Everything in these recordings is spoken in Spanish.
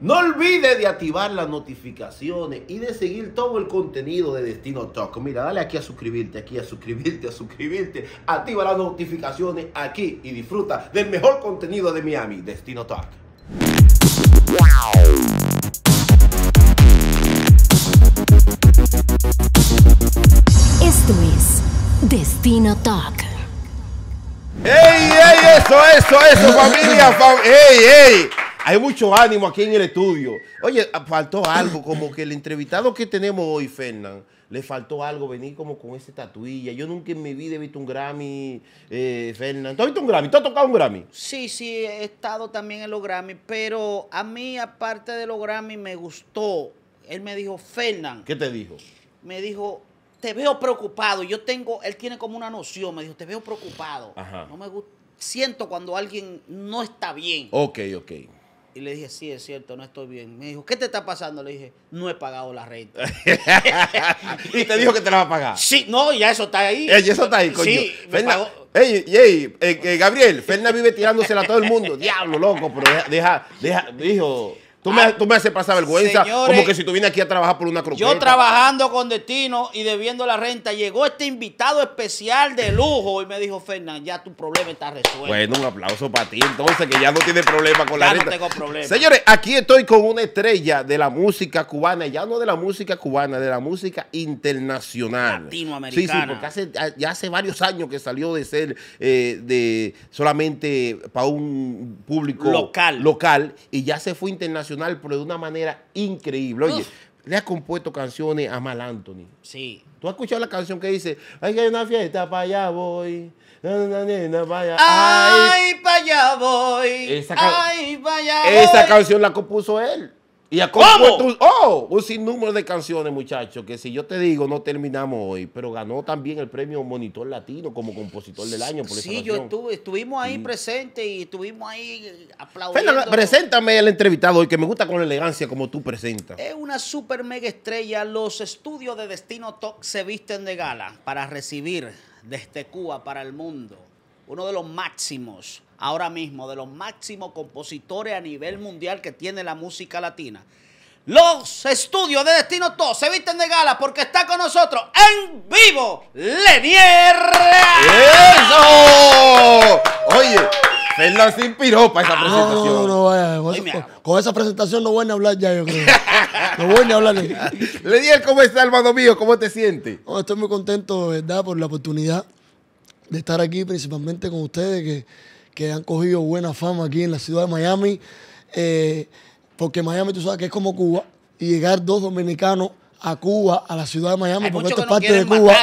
No olvides de activar las notificaciones y de seguir todo el contenido de Destino Talk. Mira, dale aquí a suscribirte, aquí a suscribirte, a suscribirte. Activa las notificaciones aquí y disfruta del mejor contenido de Miami, Destino Talk. Esto es Destino Talk. ¡Ey, ey! Eso, eso, eso, familia. ey! hay mucho ánimo aquí en el estudio. Oye, faltó algo, como que el entrevistado que tenemos hoy, Fernán, le faltó algo, venir como con esa tatuilla. Yo nunca en mi vida he visto un Grammy, eh, Fernán. ¿Tú has visto un Grammy? ¿Tú has tocado un Grammy? Sí, sí, he estado también en los Grammy, pero a mí, aparte de los Grammy, me gustó. Él me dijo, Fernán. ¿Qué te dijo? Me dijo, te veo preocupado. Yo tengo, él tiene como una noción, me dijo, te veo preocupado. Ajá. No me gusta. Siento cuando alguien no está bien. Ok, ok. Y le dije, sí, es cierto, no estoy bien. Me dijo, ¿qué te está pasando? Le dije, no he pagado la renta. y te dijo que te la va a pagar. Sí, no, ya eso está ahí. eso está ahí, coño. Sí, ey, ey, eh, eh, Gabriel, Ferna vive tirándosela a todo el mundo. Diablo, loco, pero deja, deja, deja dijo... Tú, me, ah, tú haces pasar vergüenza. como que si tú vienes aquí a trabajar por una croqueta. Yo trabajando con destino y debiendo la renta, llegó este invitado especial de lujo y me dijo, Fernán, ya tu problema está resuelto. Bueno, un aplauso para ti entonces, que ya no tiene problema con ya la no tengo problema. Señores, aquí estoy con una estrella de la música cubana, ya no de la música cubana, de la música internacional. Latinoamericana. Sí, sí, porque hace, ya hace varios años que salió de ser eh, de solamente para un público local. local y ya se fue internacional pero de una manera increíble. Oye, le ha compuesto canciones a Mal Anthony. Sí. ¿Tú has escuchado la canción que dice, ay, que hay una fiesta, para allá voy? Ay, para allá voy. ay, para allá voy. Esa canción la compuso él. Y a un, oh, un sinnúmero de canciones, muchachos, que si yo te digo no terminamos hoy, pero ganó también el premio Monitor Latino como compositor del año. Por sí, yo estuvimos ahí presentes y estuvimos ahí eh, aplaudiendo. preséntame al entrevistado hoy, que me gusta con la elegancia como tú presentas. Es una super mega estrella. Los estudios de Destino Talk se visten de gala para recibir desde Cuba para el mundo uno de los máximos, ahora mismo, de los máximos compositores a nivel mundial que tiene la música latina. Los estudios de Destino todos se visten de gala porque está con nosotros en vivo Lenier. ¡Eso! Oye, Fernan se inspiró para esa ah, presentación. No, no, vaya. Con, esa presentación no voy a hablar ya, yo creo. no voy a hablar. Lenier, ¿cómo estás, hermano mío? ¿Cómo te sientes? Oh, estoy muy contento, ¿verdad? Por la oportunidad de estar aquí principalmente con ustedes que, han cogido buena fama aquí en la ciudad de Miami. Eh, porque Miami, tú sabes que es como Cuba, y llegar dos dominicanos a Cuba, a la ciudad de Miami, porque esto es parte de Cuba.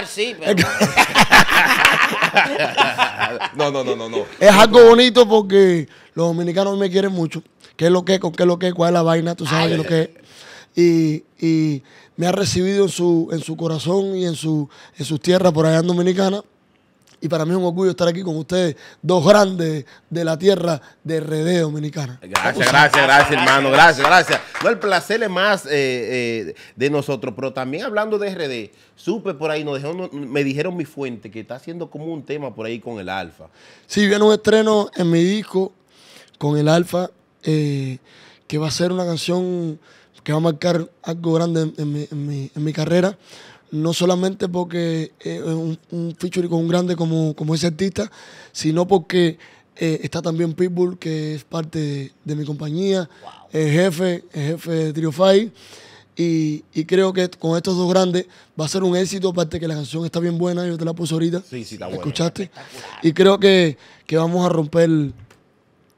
no, no, no, no, no. Es algo bonito porque los dominicanos me quieren mucho. ¿Qué es lo que es? ¿Con qué es lo que es? ¿Cuál es la vaina? Tú sabes qué es lo que Y, me ha recibido en su, en su corazón y en, su, en sus tierras por allá en Dominicana. Y para mí es un orgullo estar aquí con ustedes, dos grandes de la tierra de RD Dominicana. Gracias, gracias, gracias, hermano. Gracias, gracias. No, el placer es más eh, eh, de nosotros, pero también hablando de RD, supe por ahí, me dijeron mi fuente que está haciendo como un tema por ahí con el Alfa. Sí, viene un estreno en mi disco con el Alfa, eh, que va a ser una canción que va a marcar algo grande mi, en, mi, en mi carrera no solamente porque eh, es un, feature con un grande como, como ese artista, sino porque eh, está también Pitbull, que es parte de, mi compañía, el jefe, el jefe de Trio Five. Y, creo que con estos dos grandes va a ser un éxito, aparte que la canción está bien buena, yo te la puse ahorita. Sí, sí, buena. ¿Escuchaste? Y creo que, vamos a romper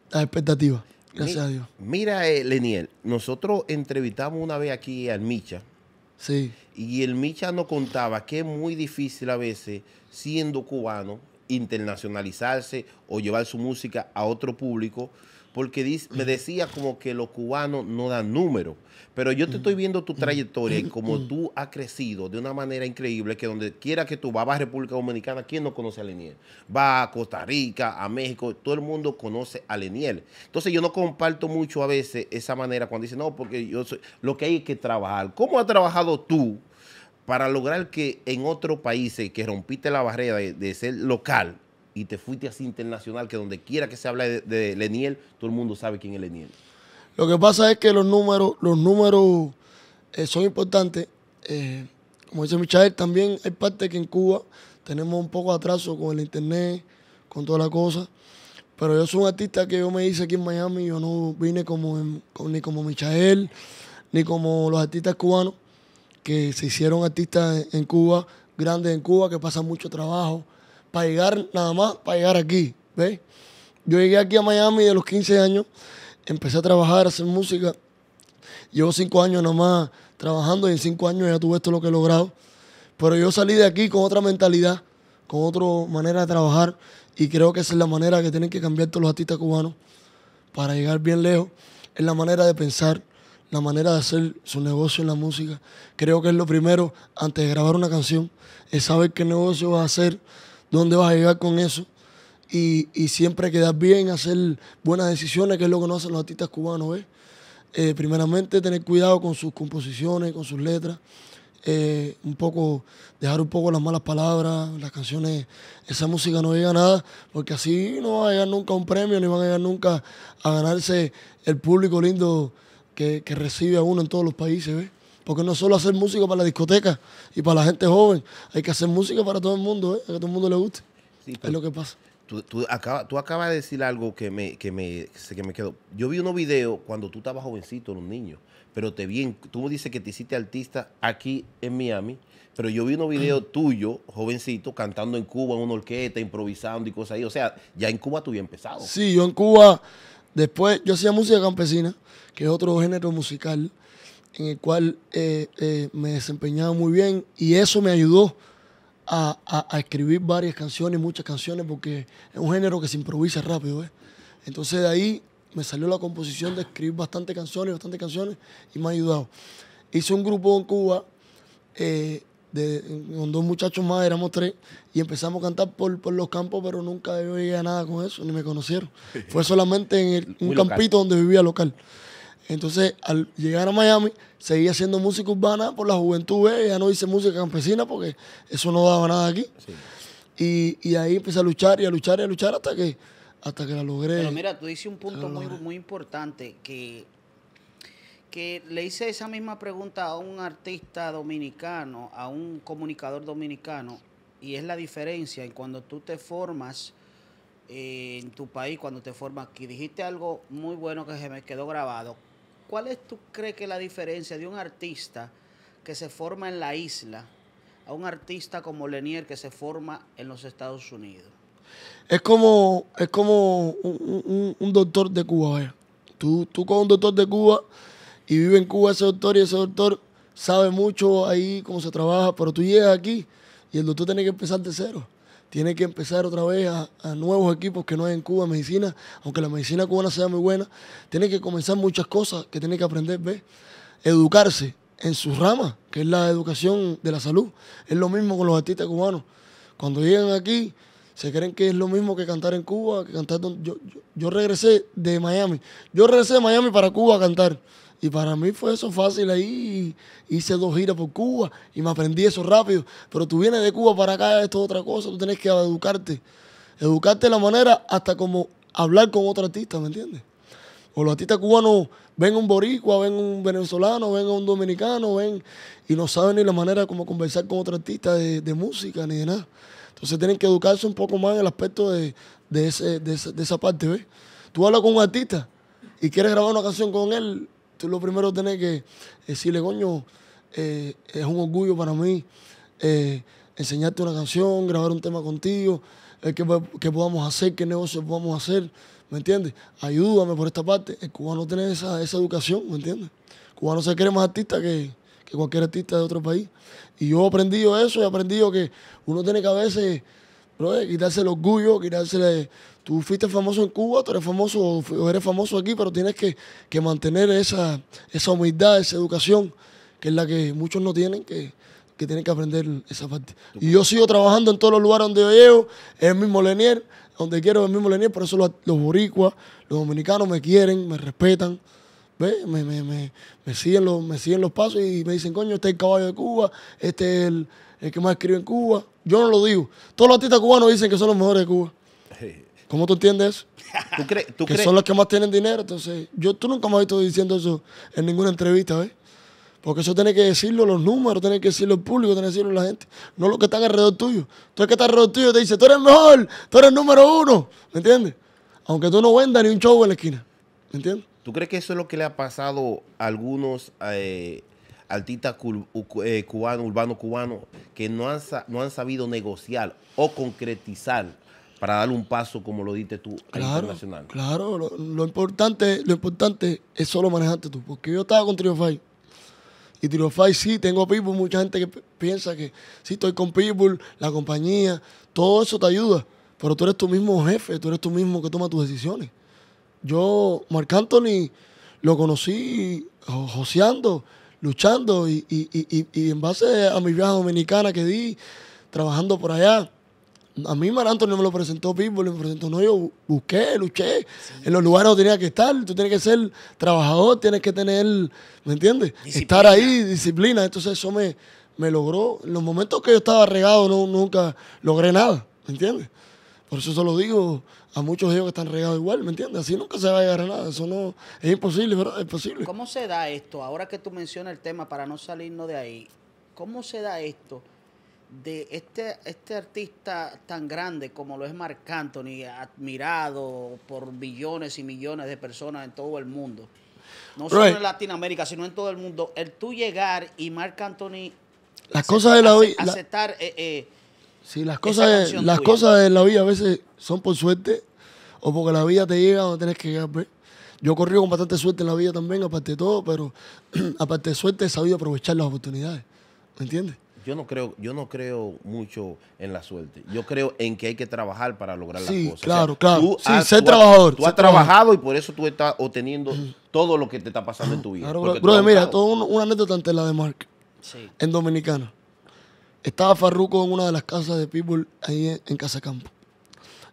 las expectativas. Gracias a Dios. Mira, eh, Leniel, nosotros entrevistamos una vez aquí al Micha, Sí. Y el Micha no contaba que es muy difícil a veces, siendo cubano, internacionalizarse o llevar su música a otro público porque me decía como que los cubanos no dan número. Pero yo te estoy viendo tu trayectoria y como tú has crecido de una manera increíble, que donde quiera que tú vas, a República Dominicana, ¿quién no conoce a Leniel? Va a Costa Rica, a México, todo el mundo conoce a Leniel. Entonces yo no comparto mucho a veces esa manera cuando dicen, no, porque yo soy, lo que hay es que trabajar. ¿Cómo has trabajado tú para lograr que en otros países que rompiste la barrera de ser local, y te fuiste así internacional, que donde quiera que se hable de, Leniel, todo el mundo sabe quién es Leniel. Lo que pasa es que los números, los números eh, son importantes. Eh, como dice Michael, también hay parte que en Cuba tenemos un poco de atraso con el internet, con toda las cosa. Pero yo soy un artista que yo me hice aquí en Miami, yo no vine como ni como Michael, ni como los artistas cubanos, que se hicieron artistas en Cuba, grandes en Cuba, que pasan mucho trabajo, para llegar nada más, para llegar aquí. ¿ves? Yo llegué aquí a Miami de los 15 años, empecé a trabajar, a hacer música. Llevo 5 años nada más trabajando y en cinco años ya tuve esto lo que he logrado. Pero yo salí de aquí con otra mentalidad, con otra manera de trabajar y creo que esa es la manera que tienen que cambiar todos los artistas cubanos para llegar bien lejos. Es la manera de pensar, la manera de hacer su negocio en la música. Creo que es lo primero antes de grabar una canción, es saber qué negocio vas a hacer, dónde vas a llegar con eso. Y, siempre quedar bien, hacer buenas decisiones, que es lo que no hacen los artistas cubanos, ¿ves? Eh, primeramente tener cuidado con sus composiciones, con sus letras, eh, un poco, dejar un poco las malas palabras, las canciones, esa música no llega a nada, porque así no va a llegar nunca a un premio, ni van a llegar nunca a ganarse el público lindo que, que recibe a uno en todos los países, ¿ves? Porque no solo hacer música para la discoteca y para la gente joven, hay que hacer música para todo el mundo, ¿eh? a que todo el mundo le guste. es lo que pasa. Tú, acaba, tú acabas de decir algo que me, que, me, me quedó. Yo vi unos videos cuando tú estabas jovencito, un niño. pero te vi, tú me dices que te hiciste artista aquí en Miami, pero yo vi unos videos tuyos, jovencito, cantando en Cuba, en una orquesta, improvisando y cosas ahí. O sea, ya en Cuba tú habías empezado. Sí, yo en Cuba, después, yo hacía música campesina, que es otro género musical en el cual eh, eh, me desempeñaba muy bien y eso me ayudó a, escribir varias canciones, muchas canciones, porque es un género que se improvisa rápido. ¿eh? Entonces de ahí me salió la composición de escribir bastantes canciones, bastantes canciones y me ha ayudado. Hice un grupo en Cuba con dos muchachos más, éramos tres, y empezamos a cantar por, los campos, pero nunca yo llegué a nada con eso, ni me conocieron. Fue solamente en un campito donde vivía local. Entonces, al llegar a Miami, seguía haciendo música urbana por la juventud, ya no hice música campesina porque eso no daba nada aquí. Y, ahí empecé a luchar y a luchar y a luchar hasta que, hasta que la logré. Pero mira, tú dices un punto muy, importante que, que le hice esa misma pregunta a un artista dominicano, a un comunicador dominicano, y es la diferencia en cuando tú te formas eh, en tu país cuando te formas aquí. Dijiste algo muy bueno que se me quedó grabado, ¿cuál es, tú crees que la diferencia de un artista que se forma en la isla a un artista como Lenier que se forma en los Estados Unidos? Es como, es como un, doctor de Cuba. Tú, tú con un doctor de Cuba y vive en Cuba ese doctor y ese doctor sabe mucho ahí cómo se trabaja, pero tú llegas aquí y el doctor tiene que empezar de cero tiene que empezar otra vez a, nuevos equipos que no hay en Cuba medicina, aunque la medicina cubana sea muy buena, tiene que comenzar muchas cosas que tiene que aprender, ¿ves? Educarse en su rama, que es la educación de la salud. Es lo mismo con los artistas cubanos. Cuando llegan aquí, se creen que es lo mismo que cantar en Cuba, que cantar donde... Yo, regresé de Miami. Yo regresé de Miami para Cuba a cantar. Y para mí fue eso fácil ahí. Hice dos giras por Cuba y me aprendí eso rápido. Pero tú vienes de Cuba para acá, esto es otra cosa. Tú tienes que educarte. Educarte la manera hasta como hablar con otro artista, ¿me entiendes? O los artistas cubanos ven un boricua, ven un venezolano, ven un dominicano, ven y no saben ni la manera como conversar con otro artista de música ni de nada. Entonces tienen que educarse un poco más en el aspecto de, ese, de, esa parte, ¿ves? Tú hablas con un artista y quieres grabar una canción con él, tú lo primero tienes que eh, decirle, coño, eh, es un orgullo para mí eh, enseñarte una canción, grabar un tema contigo, qué, qué, podamos hacer, qué negocios podamos hacer, ¿me entiendes? Ayúdame por esta parte. El cubano tiene esa, esa educación, ¿me entiendes? El cubano se cree más artista que, que cualquier artista de otro país. Y yo he aprendido eso, he aprendido que uno tiene que a veces quitarse el orgullo, quitarse... Tú fuiste famoso en Cuba, tú eres famoso eres famoso aquí, pero tienes que, mantener esa, esa humildad, esa educación, que es la que muchos no tienen, que, que tienen que aprender esa parte. Y yo sigo trabajando en todos los lugares donde yo en el mismo Lenier, donde quiero el mismo Lenier, por eso los, los boricuas, los dominicanos me quieren, me respetan. ¿Ve? Me, me, me, me, siguen los, me siguen los pasos y me dicen, coño, este es el caballo de Cuba, este es el, que más escribe en Cuba. Yo no lo digo. Todos los artistas cubanos dicen que son los mejores de Cuba. ¿Cómo tú entiendes eso? ¿Tú crees? que son los que más tienen dinero. Entonces, yo tú nunca me has visto diciendo eso en ninguna entrevista, ¿ves? Porque eso tiene que decirlo los números, tiene que decirlo el público, tiene que decirlo la gente. No lo que están alrededor tuyo. Tú el que está alrededor tuyo te dice, tú eres mejor, tú eres el número uno. ¿Me entiendes? Aunque tú no vendas ni un show en la esquina. ¿Me entiendes? ¿Tú crees que eso es lo que le ha pasado a algunos eh, artistas eh, cubanos, urbanos cubanos, que no han, no han sabido negociar o concretizar para dar un paso como lo diste tú a internacional? Claro, lo, importante, lo importante es solo manejarte tú, porque yo estaba con Triofai. Y Triofai sí, tengo People, mucha gente que piensa que sí, estoy con People, la compañía, todo eso te ayuda, pero tú eres tu mismo jefe, tú eres tú mismo que toma tus decisiones. Yo, Marc Anthony, lo conocí joseando, luchando y, en base a mi viaje dominicana que di, trabajando por allá. A mí Marc Anthony me lo presentó Pitbull, me presentó no, yo busqué, luché. En los lugares donde tenía que estar, tú tienes que ser trabajador, tienes que tener, ¿me entiendes? Estar ahí, disciplina. Entonces eso me, me logró. En los momentos que yo estaba regado no, nunca logré nada, ¿me entiendes? Por eso se lo digo a muchos de ellos que están regados igual, ¿me entiendes? Así nunca se va a llegar a nada. Eso no, es imposible, ¿verdad? Es imposible. ¿Cómo se da esto? Ahora que tú mencionas el tema, para no salirnos de ahí, ¿cómo se da esto? de este, este artista tan grande como lo es Marc Anthony, admirado por billones y millones de personas en todo el mundo, no solo en Latinoamérica, sino en todo el mundo, el tú llegar y Marc Anthony las cosas de la aceptar eh, eh, Sí, las cosas, en las cosas de la vida a veces son por suerte o porque la vida te llega o tenés que pues. Yo corrí con bastante suerte en la vida también, aparte de todo, pero aparte de suerte he sabido aprovechar las oportunidades. ¿Me entiendes? Yo no creo, yo no creo mucho en la suerte. Yo creo en que hay que trabajar para lograr las cosas. Claro, claro. Tú sí, has, ser trabajador. tú has trabajado y por eso tú estás obteniendo todo lo que te está pasando en tu vida. Claro, mira, todo un, una anécdota ante la de Mark. En Dominicana. Estaba Farruco en una de las casas de People ahí en Casa Campo.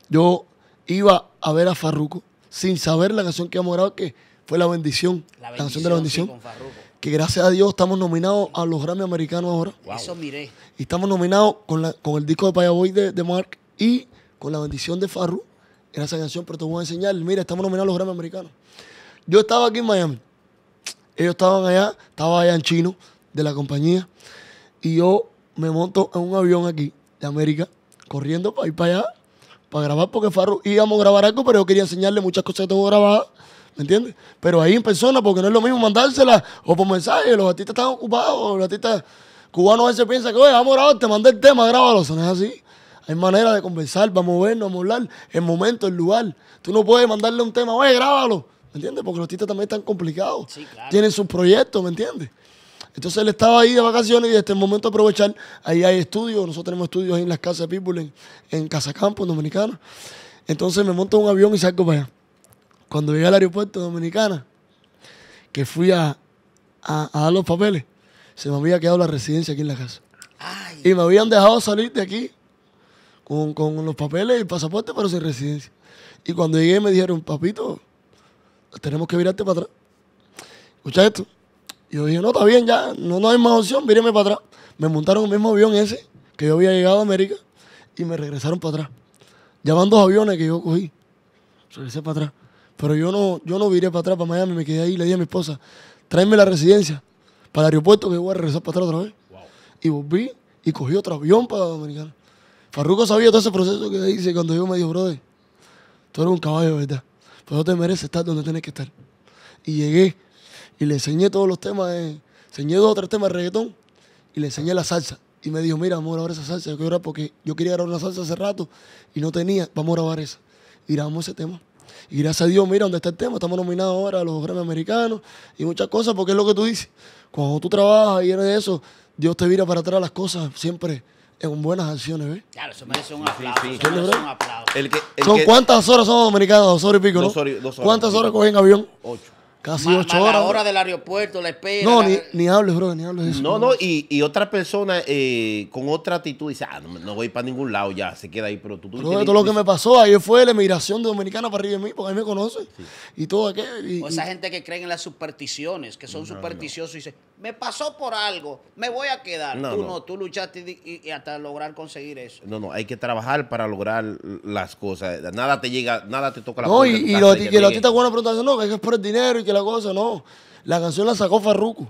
Yo iba a ver a Farruco sin saber la canción que hemos grabado, que fue La Bendición, la, bendición, canción de La Bendición. que gracias a Dios estamos nominados a los Grammy americanos ahora. Eso miré. Y estamos nominados con, la, con el disco de Payaboy de, de Mark y con La Bendición de Farru. Era esa canción, pero te voy a enseñar. Mira, estamos nominados a los Grammy americanos. Yo estaba aquí en Miami. Ellos estaban allá, estaba allá en chino de la compañía. Y yo me monto en un avión aquí de América, corriendo para ir para allá, para grabar, porque íbamos a grabar algo, pero yo quería enseñarle muchas cosas que tengo grabadas, ¿me entiendes? Pero ahí en persona, porque no es lo mismo mandárselas o por mensaje, los artistas están ocupados, los artistas cubanos a veces piensan que, oye, vamos a grabar, te mandé el tema, grábalo, o no es así. Hay manera de conversar, vamos a movernos, vamos a hablar, el momento, el lugar. Tú no puedes mandarle un tema, oye, grábalo. ¿Me entiendes? Porque los artistas también están complicados. Tienen sus proyectos, ¿me entiendes? Entonces él estaba ahí de vacaciones y desde el momento aprovechar, ahí hay estudios, nosotros tenemos estudios ahí en las casas de People, en, en Casacampo, en Dominicana. Entonces me monto en un avión y salgo para allá. Cuando llegué al aeropuerto Dominicana, que fui a, dar los papeles, se me había quedado la residencia aquí en la casa. Y me habían dejado salir de aquí con, con los papeles y pasaporte, pero sin residencia. Y cuando llegué me dijeron, papito, tenemos que virarte para atrás. Escucha esto. Y yo dije, no, está bien, ya, no, no hay más opción, míreme para atrás. Me montaron el mismo avión ese que yo había llegado a América y me regresaron para atrás. Ya dos aviones que yo cogí. Regresé para atrás. Pero yo no, yo no viré para atrás, para Miami, me quedé ahí, le dije a mi esposa, tráeme la residencia para el aeropuerto que voy a regresar para atrás otra vez. Y volví y cogí otro avión para Dominicana. Farruko sabía todo ese proceso que dice cuando yo me dijo, brother, tú eres un caballo, ¿verdad? Pero no te mereces estar donde tienes que estar. Y llegué y le enseñé todos los temas, enseñé dos o tres temas de reggaetón y le enseñé la salsa. Y me dijo, mira, vamos a grabar esa salsa, yo quiero porque yo quería grabar una salsa hace rato y no tenía, vamos a grabar esa. Y grabamos ese tema. Y gracias a Dios, mira dónde está el tema, estamos nominados ahora a los Grandes americanos y muchas cosas, porque es lo que tú dices. Cuando tú trabajas y eres de eso, Dios te vira para atrás las cosas siempre en buenas acciones, ¿ves? Claro, eso merece un aplauso. Eso merece un cuántas horas son Americanos Dos horas y pico, ¿Cuántas horas cogen avión? Ocho. Casi ocho horas. La hora del aeropuerto, la espera. No, Ni, ni, hables, bro ni hables de eso. No, no, y, y otra persona eh, con otra actitud dice, ah, no, voy para ningún lado, ya, se queda ahí, pero tú... tú todo lo que me pasó ayer fue la emigración Dominicana para arriba de mí, porque ahí me conoce Y todo aquello. o esa gente que cree en las supersticiones, que son supersticiosos y se me pasó por algo, me voy a quedar. tú no, tú luchaste y, hasta lograr conseguir eso. No, no, hay que trabajar para lograr las cosas. Nada te llega, nada te toca la No, y, y, los, y está artistas no, que es por el dinero y que la cosa, no. La canción la sacó Farruco.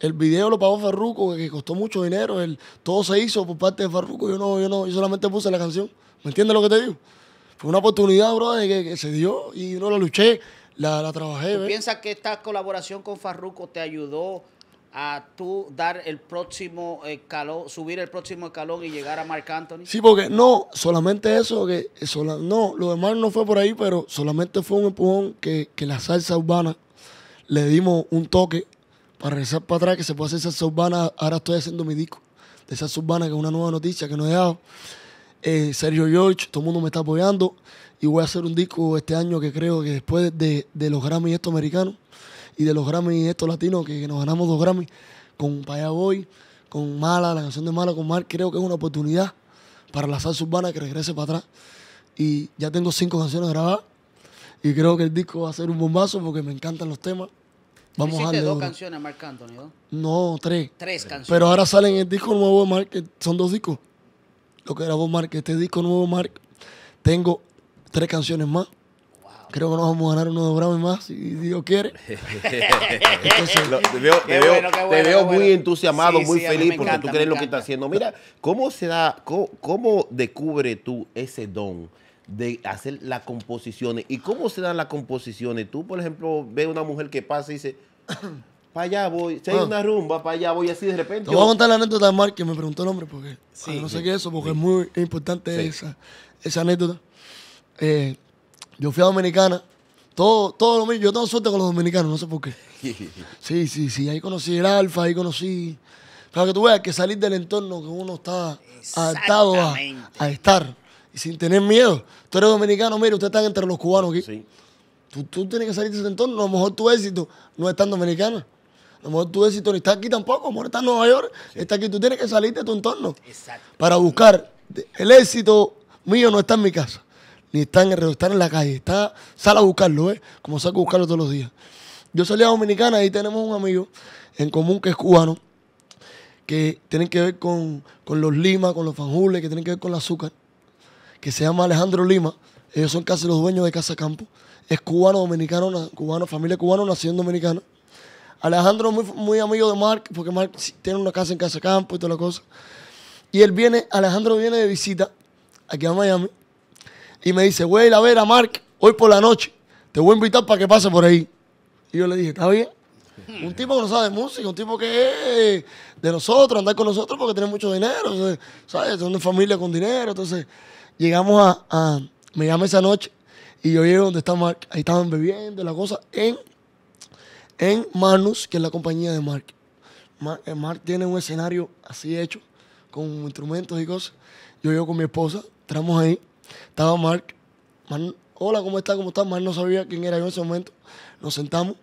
El video lo pagó Farruco, que costó mucho dinero. El, todo se hizo por parte de Farruco. Yo no, yo no, yo solamente puse la canción. ¿Me entiendes lo que te digo? Fue una oportunidad, bro, que, se dio y no la luché, la, la trabajé. ¿Tú piensas que esta colaboración con Farruco te ayudó a tú dar el próximo escalón, subir el próximo escalón y llegar a Marc Anthony? Sí, porque no, solamente eso, que eso no, lo demás no fue por ahí, pero solamente fue un empujón que, la salsa urbana le dimos un toque para regresar para atrás, que se puede hacer salsa urbana. Ahora estoy haciendo mi disco de salsa urbana, que es una nueva noticia que no he dado. Eh, Sergio George, todo el mundo me está apoyando y voy a hacer un disco este año que creo que después de, de los Grammy estos americanos, y de los Grammy estos latinos que, nos ganamos dos Grammy con Paya Boy, con Mala, la canción de Mala con Mark, creo que es una oportunidad para la salsa urbana que regrese para atrás. Y ya tengo cinco canciones grabadas y creo que el disco va a ser un bombazo porque me encantan los temas. Vamos a a dos canciones, Marc Anthony, ¿no? tres. Tres canciones. Pero ahora salen el disco nuevo de Mark, que son dos discos. Lo que grabó Mark. este disco nuevo Mark tengo tres canciones más creo que nos vamos a ganar unos de más, si Dios quiere. te veo, te veo, veo muy entusiasmado, muy feliz porque tú crees lo que estás haciendo. Mira, ¿cómo se da, cómo, descubre tú ese don? de hacer las composiciones. ¿Y cómo se dan las composiciones? Tú, por ejemplo, ves una mujer que pasa y dice, para allá voy, si hay ah. una rumba, para allá voy, así de repente. Te voy a contar la anécdota de Mark, que me preguntó el hombre, porque no sé qué es eso, porque es muy importante esa, esa anécdota. Eh, yo fui a Dominicana. Todo, todo lo mismo. Yo tengo suerte con los dominicanos, no sé por qué. Sí, sí, sí. Ahí conocí el Alfa, ahí conocí. Para que tú veas que salir del entorno que uno está adaptado a, estar y sin tener miedo. Tú eres dominicano, mire, usted está entre los cubanos aquí. Sí. Tú, tienes que salir de ese entorno. A lo mejor tu éxito no está en Dominicana A lo mejor tu éxito no está aquí tampoco. A lo mejor está en Nueva York. Está aquí. Tú tienes que salir de tu entorno. Para buscar. El éxito mío no está en mi casa ni están en el están en la calle. Está, sal a buscarlo, Como saco a buscarlo todos los días. Yo salí a Dominicana y tenemos un amigo en común que es cubano, que tiene que ver con, los limas, con los fanjules, que tienen que ver con el azúcar, que se llama Alejandro Lima. Ellos son casi los dueños de Casa Campo. Es cubano, dominicano, cubano, familia cubana, nació en Dominicana. Alejandro es muy, muy, amigo de Mark, porque Mark tiene una casa en Casa Campo y toda la cosa. Y él viene, Alejandro viene de visita aquí a Miami y me dice, voy a ir a ver a Mark hoy por la noche. Te voy a invitar para que pase por ahí. Y yo le dije, ¿está bien? Un tipo que no sabe de música, un tipo que es de nosotros, andar con nosotros porque tiene mucho dinero, ¿sabes? Son de familia con dinero. Entonces, llegamos a, Me llama esa noche y yo llego donde está Mark. Ahí estaban bebiendo la cosa en, en Manus, que es la compañía de Mark. Mark, eh, Mark tiene un escenario así hecho, con instrumentos y cosas. Yo llego con mi esposa, entramos ahí estaba Mark. Hola, ¿cómo está? ¿Cómo estás? Mark no sabía quién era yo en ese momento. Nos sentamos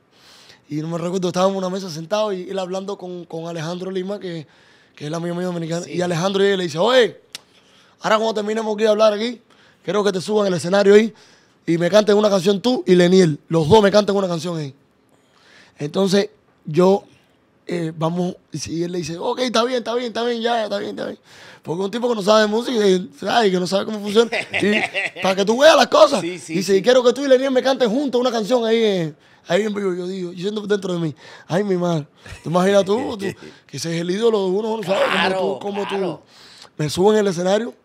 y no me recuerdo, estábamos en una mesa sentados y él hablando con, Alejandro Lima, que, es el amigo mío dominicano. Y Alejandro le dice, oye, ahora cuando terminemos aquí de hablar aquí, quiero que te suban al escenario ahí y me canten una canción tú y Leniel. Los dos me canten una canción ahí. Entonces yo eh, vamos, y él le dice, ok, está bien, está bien, está bien, ya, está bien, está bien. Porque un tipo que no sabe de música, y, que no sabe cómo funciona, para que tú veas las cosas. y dice, y quiero que tú y Leniel me canten juntos una canción ahí, ahí en vivo. Yo digo, yo siento dentro de mí, ay, mi mal tú imaginas tú, que seas el ídolo de uno, no sabe cómo como tú, me subo en Me el escenario,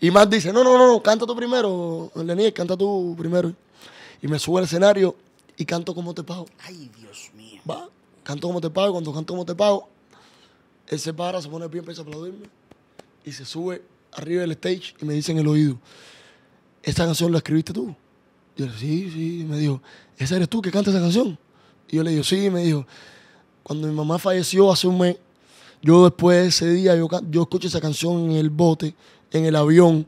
y más dice, no, no, no, no, canta tú primero, Leniel, canta tú primero. Y me sube al escenario y canto como te pago. Ay, Dios mío. Va Canto como te pago. Cuando canto como te pago, él se para, se pone de pie, empieza a aplaudirme y se sube arriba del stage y me dice en el oído, ¿esta canción la escribiste tú? Yo le digo, sí, sí. Y me dijo, ¿esa eres tú que canta esa canción? Y yo le digo, sí. me dijo, cuando mi mamá falleció hace un mes, yo después de ese día, yo, yo escucho esa canción en el bote, en el avión.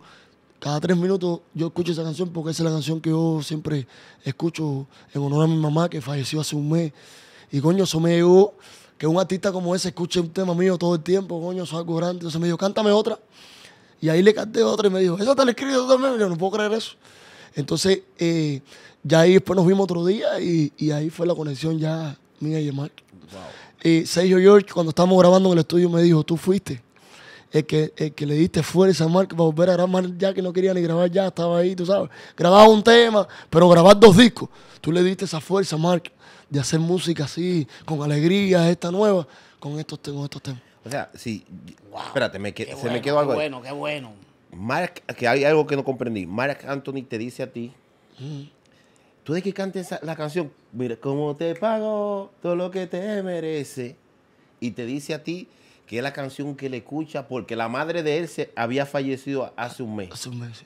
Cada tres minutos yo escucho esa canción porque esa es la canción que yo siempre escucho en honor a mi mamá que falleció hace un mes. Y coño, eso me llegó que un artista como ese escuche un tema mío todo el tiempo, coño, eso es algo grande. Entonces me dijo, cántame otra. Y ahí le canté otra y me dijo, eso te el escrito también. Yo no puedo creer eso. Entonces, eh, ya ahí después nos vimos otro día y, ahí fue la conexión ya mía y de Mark. Y eh, Sergio George, cuando estábamos grabando en el estudio, me dijo, tú fuiste el que, que le diste fuerza a Mark para volver a grabar ya que no quería ni grabar ya, estaba ahí, tú sabes. Grababa un tema, pero grabar dos discos. Tú le diste esa fuerza a Mark de hacer música así, con alegría, esta nueva, con estos, con estos temas. O sea, sí. espérate, se me quedó algo. bueno, qué bueno. que hay algo que no comprendí. Mark Anthony te dice a ti. Mm. Tú de que cantes la canción, mira, como te pago todo lo que te merece. Y te dice a ti que es la canción que le escucha porque la madre de él se había fallecido hace un mes. Hace un mes.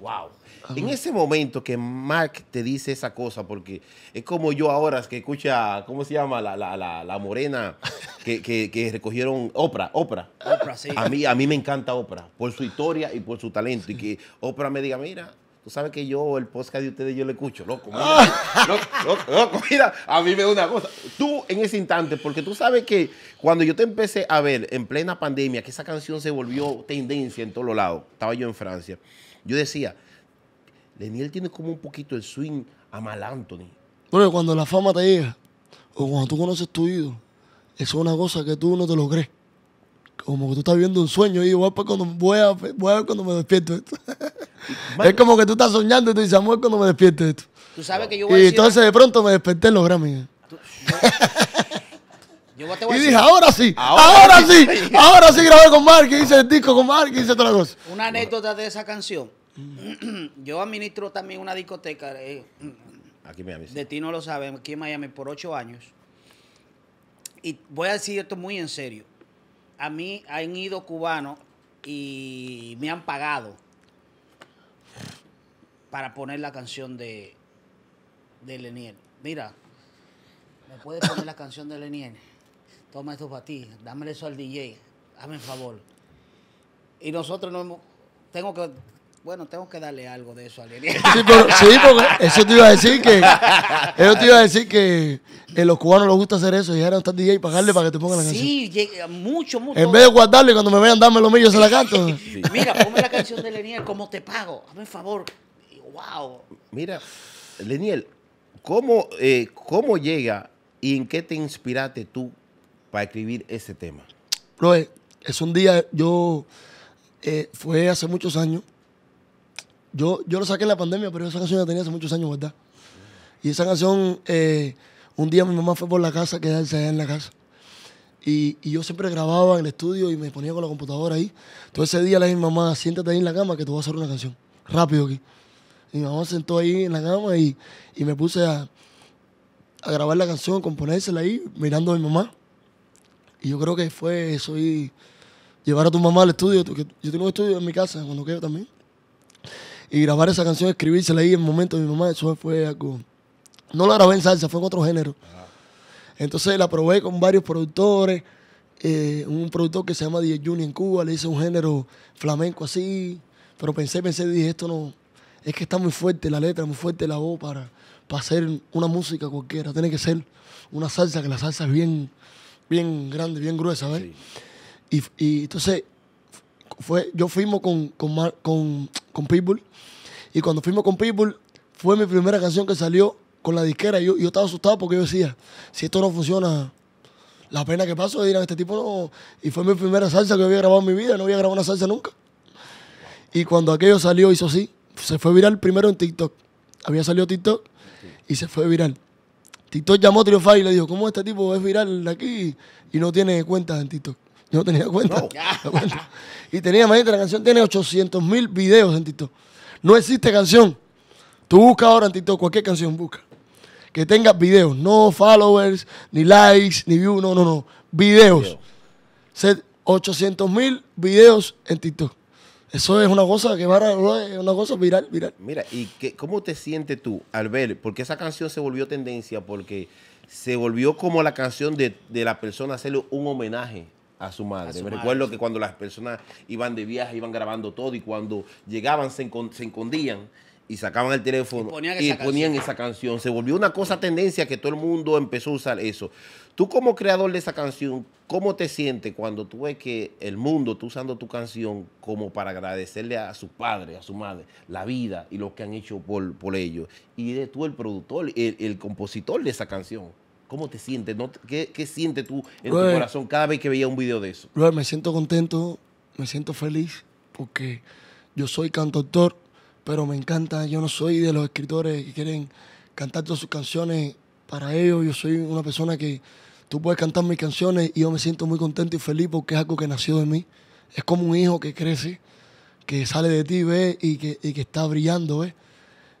Wow. wow. En ese momento que Mark te dice esa cosa, porque es como yo ahora que escucha, ¿cómo se llama? La, la, la, morena que, que, recogieron Oprah. Oprah. Oprah sí. a, mí, a mí me encanta Oprah por su historia y por su talento. Y que Oprah me diga, mira, Tú sabes que yo, el podcast de ustedes, yo le escucho, loco. Ah. loco, loco, loco, mira, a mí me da una cosa. Tú en ese instante, porque tú sabes que cuando yo te empecé a ver en plena pandemia, que esa canción se volvió tendencia en todos lados, estaba yo en Francia, yo decía, Daniel tiene como un poquito el swing a Mal Anthony. Bueno, cuando la fama te llega, o cuando tú conoces tu hijo, eso es una cosa que tú no te lo crees. Como que tú estás viendo un sueño y pues voy cuando, voy a, ver cuando me despierto esto. es como que tú estás soñando y tú dices, amor, cuando me despierto esto. Tú sabes que yo voy a Y entonces de pronto me desperté en los Grammy. te voy y dije, ahora sí, ahora, sí, ahora sí grabé con Mark, hice el disco con Mark, hice toda cosa. Una anécdota de esa canción Yo administro también una discoteca. Eh, aquí De ti no lo saben, aquí en Miami por ocho años. Y voy a decir esto muy en serio. A mí han ido cubanos y me han pagado para poner la canción de, de Leniel. Mira, ¿me puedes poner la canción de Leniel? Toma esto para ti, dámelo eso al DJ, hazme el favor. Y nosotros no hemos, tengo que bueno, tengo que darle algo de eso a Leniel. Sí, sí, porque eso te iba a decir que. Eso te iba a decir que eh, los cubanos les gusta hacer eso. Y ahora están DJ y pagarle para que te pongan la canción. Sí, llega- mucho, mucho. En vez de guardarle, cuando me vean darme lo mío, se la canto. Mira, ponme la canción de Leniel, ¿cómo te pago? Hazme el favor. Wow. Mira, Leniel, ¿cómo, eh, ¿cómo llega y en qué te inspiraste tú para escribir ese tema? Bro, es un día, yo, eh, fue hace muchos años, yo, lo saqué en la pandemia, pero esa canción la tenía hace muchos años, ¿verdad? Y esa canción, eh, un día mi mamá fue por la casa quedarse allá en la casa. Y, yo siempre grababa en el estudio y me ponía con la computadora ahí. Entonces ese día le dije a mi mamá, siéntate ahí en la cama que te voy a hacer una canción. Rápido aquí. Y mi mamá se sentó ahí en la cama y, y me puse a, grabar la canción, componérsela ahí, mirando a mi mamá. Y yo creo que fue eso y llevar a tu mamá al estudio. Yo tengo un estudio en mi casa, cuando quiero también. Y grabar esa canción, escribírsela ahí en el momento de mi mamá, eso fue algo. No la grabé en salsa, fue en otro género. Entonces la probé con varios productores. Eh, un productor que se llama DJ Juni en Cuba, le hice un género flamenco así. Pero pensé, pensé, dije, esto no. Es que está muy fuerte la letra, muy fuerte la voz para, hacer una música cualquiera. Tiene que ser una salsa, que la salsa es bien, bien grande, bien gruesa, ¿ves? Y, entonces fue, yo fuimos con, con con Pitbull. Y cuando fuimos con Pitbull, fue mi primera canción que salió con la disquera. Yo, yo estaba asustado porque yo decía, si esto no funciona, la pena que paso, dirán, este tipo no... Y fue mi primera salsa que había grabado en mi vida, no había grabado una salsa nunca. Y cuando aquello salió, hizo así, se fue viral primero en TikTok. Había salido TikTok y se fue viral. TikTok llamó a Triofai y le dijo, ¿cómo este tipo es viral aquí y no tiene cuenta en TikTok? Yo no tenía cuenta. Y tenía, imagínate, la canción tiene 800 mil videos en TikTok. No existe canción. Tú busca ahora en TikTok, cualquier canción busca. Que tenga videos, no followers, ni likes, ni views, no, no, no. Videos. 800 mil videos en TikTok. Eso es una cosa que va a, una cosa viral, viral. Mira, ¿y qué, cómo te sientes tú al ver? Porque esa canción se volvió tendencia, porque se volvió como la canción de, de la persona hacerle un homenaje a su madre. me Recuerdo que cuando las personas iban de viaje, iban grabando todo y cuando llegaban se, escondían y sacaban el teléfono y ponían, esa, canción. Se volvió una cosa tendencia que todo el mundo empezó a usar eso. Tú como creador de esa canción, ¿cómo te sientes cuando tú ves que el mundo está usando tu canción como para agradecerle a su padre, a su madre, la vida y lo que han hecho por, por ellos? Y eres tú el productor, el, el compositor de esa canción. ¿Cómo te sientes? ¿Qué, sientes tú en tu corazón cada vez que veía un video de eso? me siento contento, me siento feliz, porque yo soy cantautor, pero me encanta, yo no soy de los escritores que quieren cantar todas sus canciones para ellos, yo soy una persona que tú puedes cantar mis canciones y yo me siento muy contento y feliz porque es algo que nació de mí, es como un hijo que crece, que sale de ti, ¿ves? Y que, y que está brillando, ¿ves?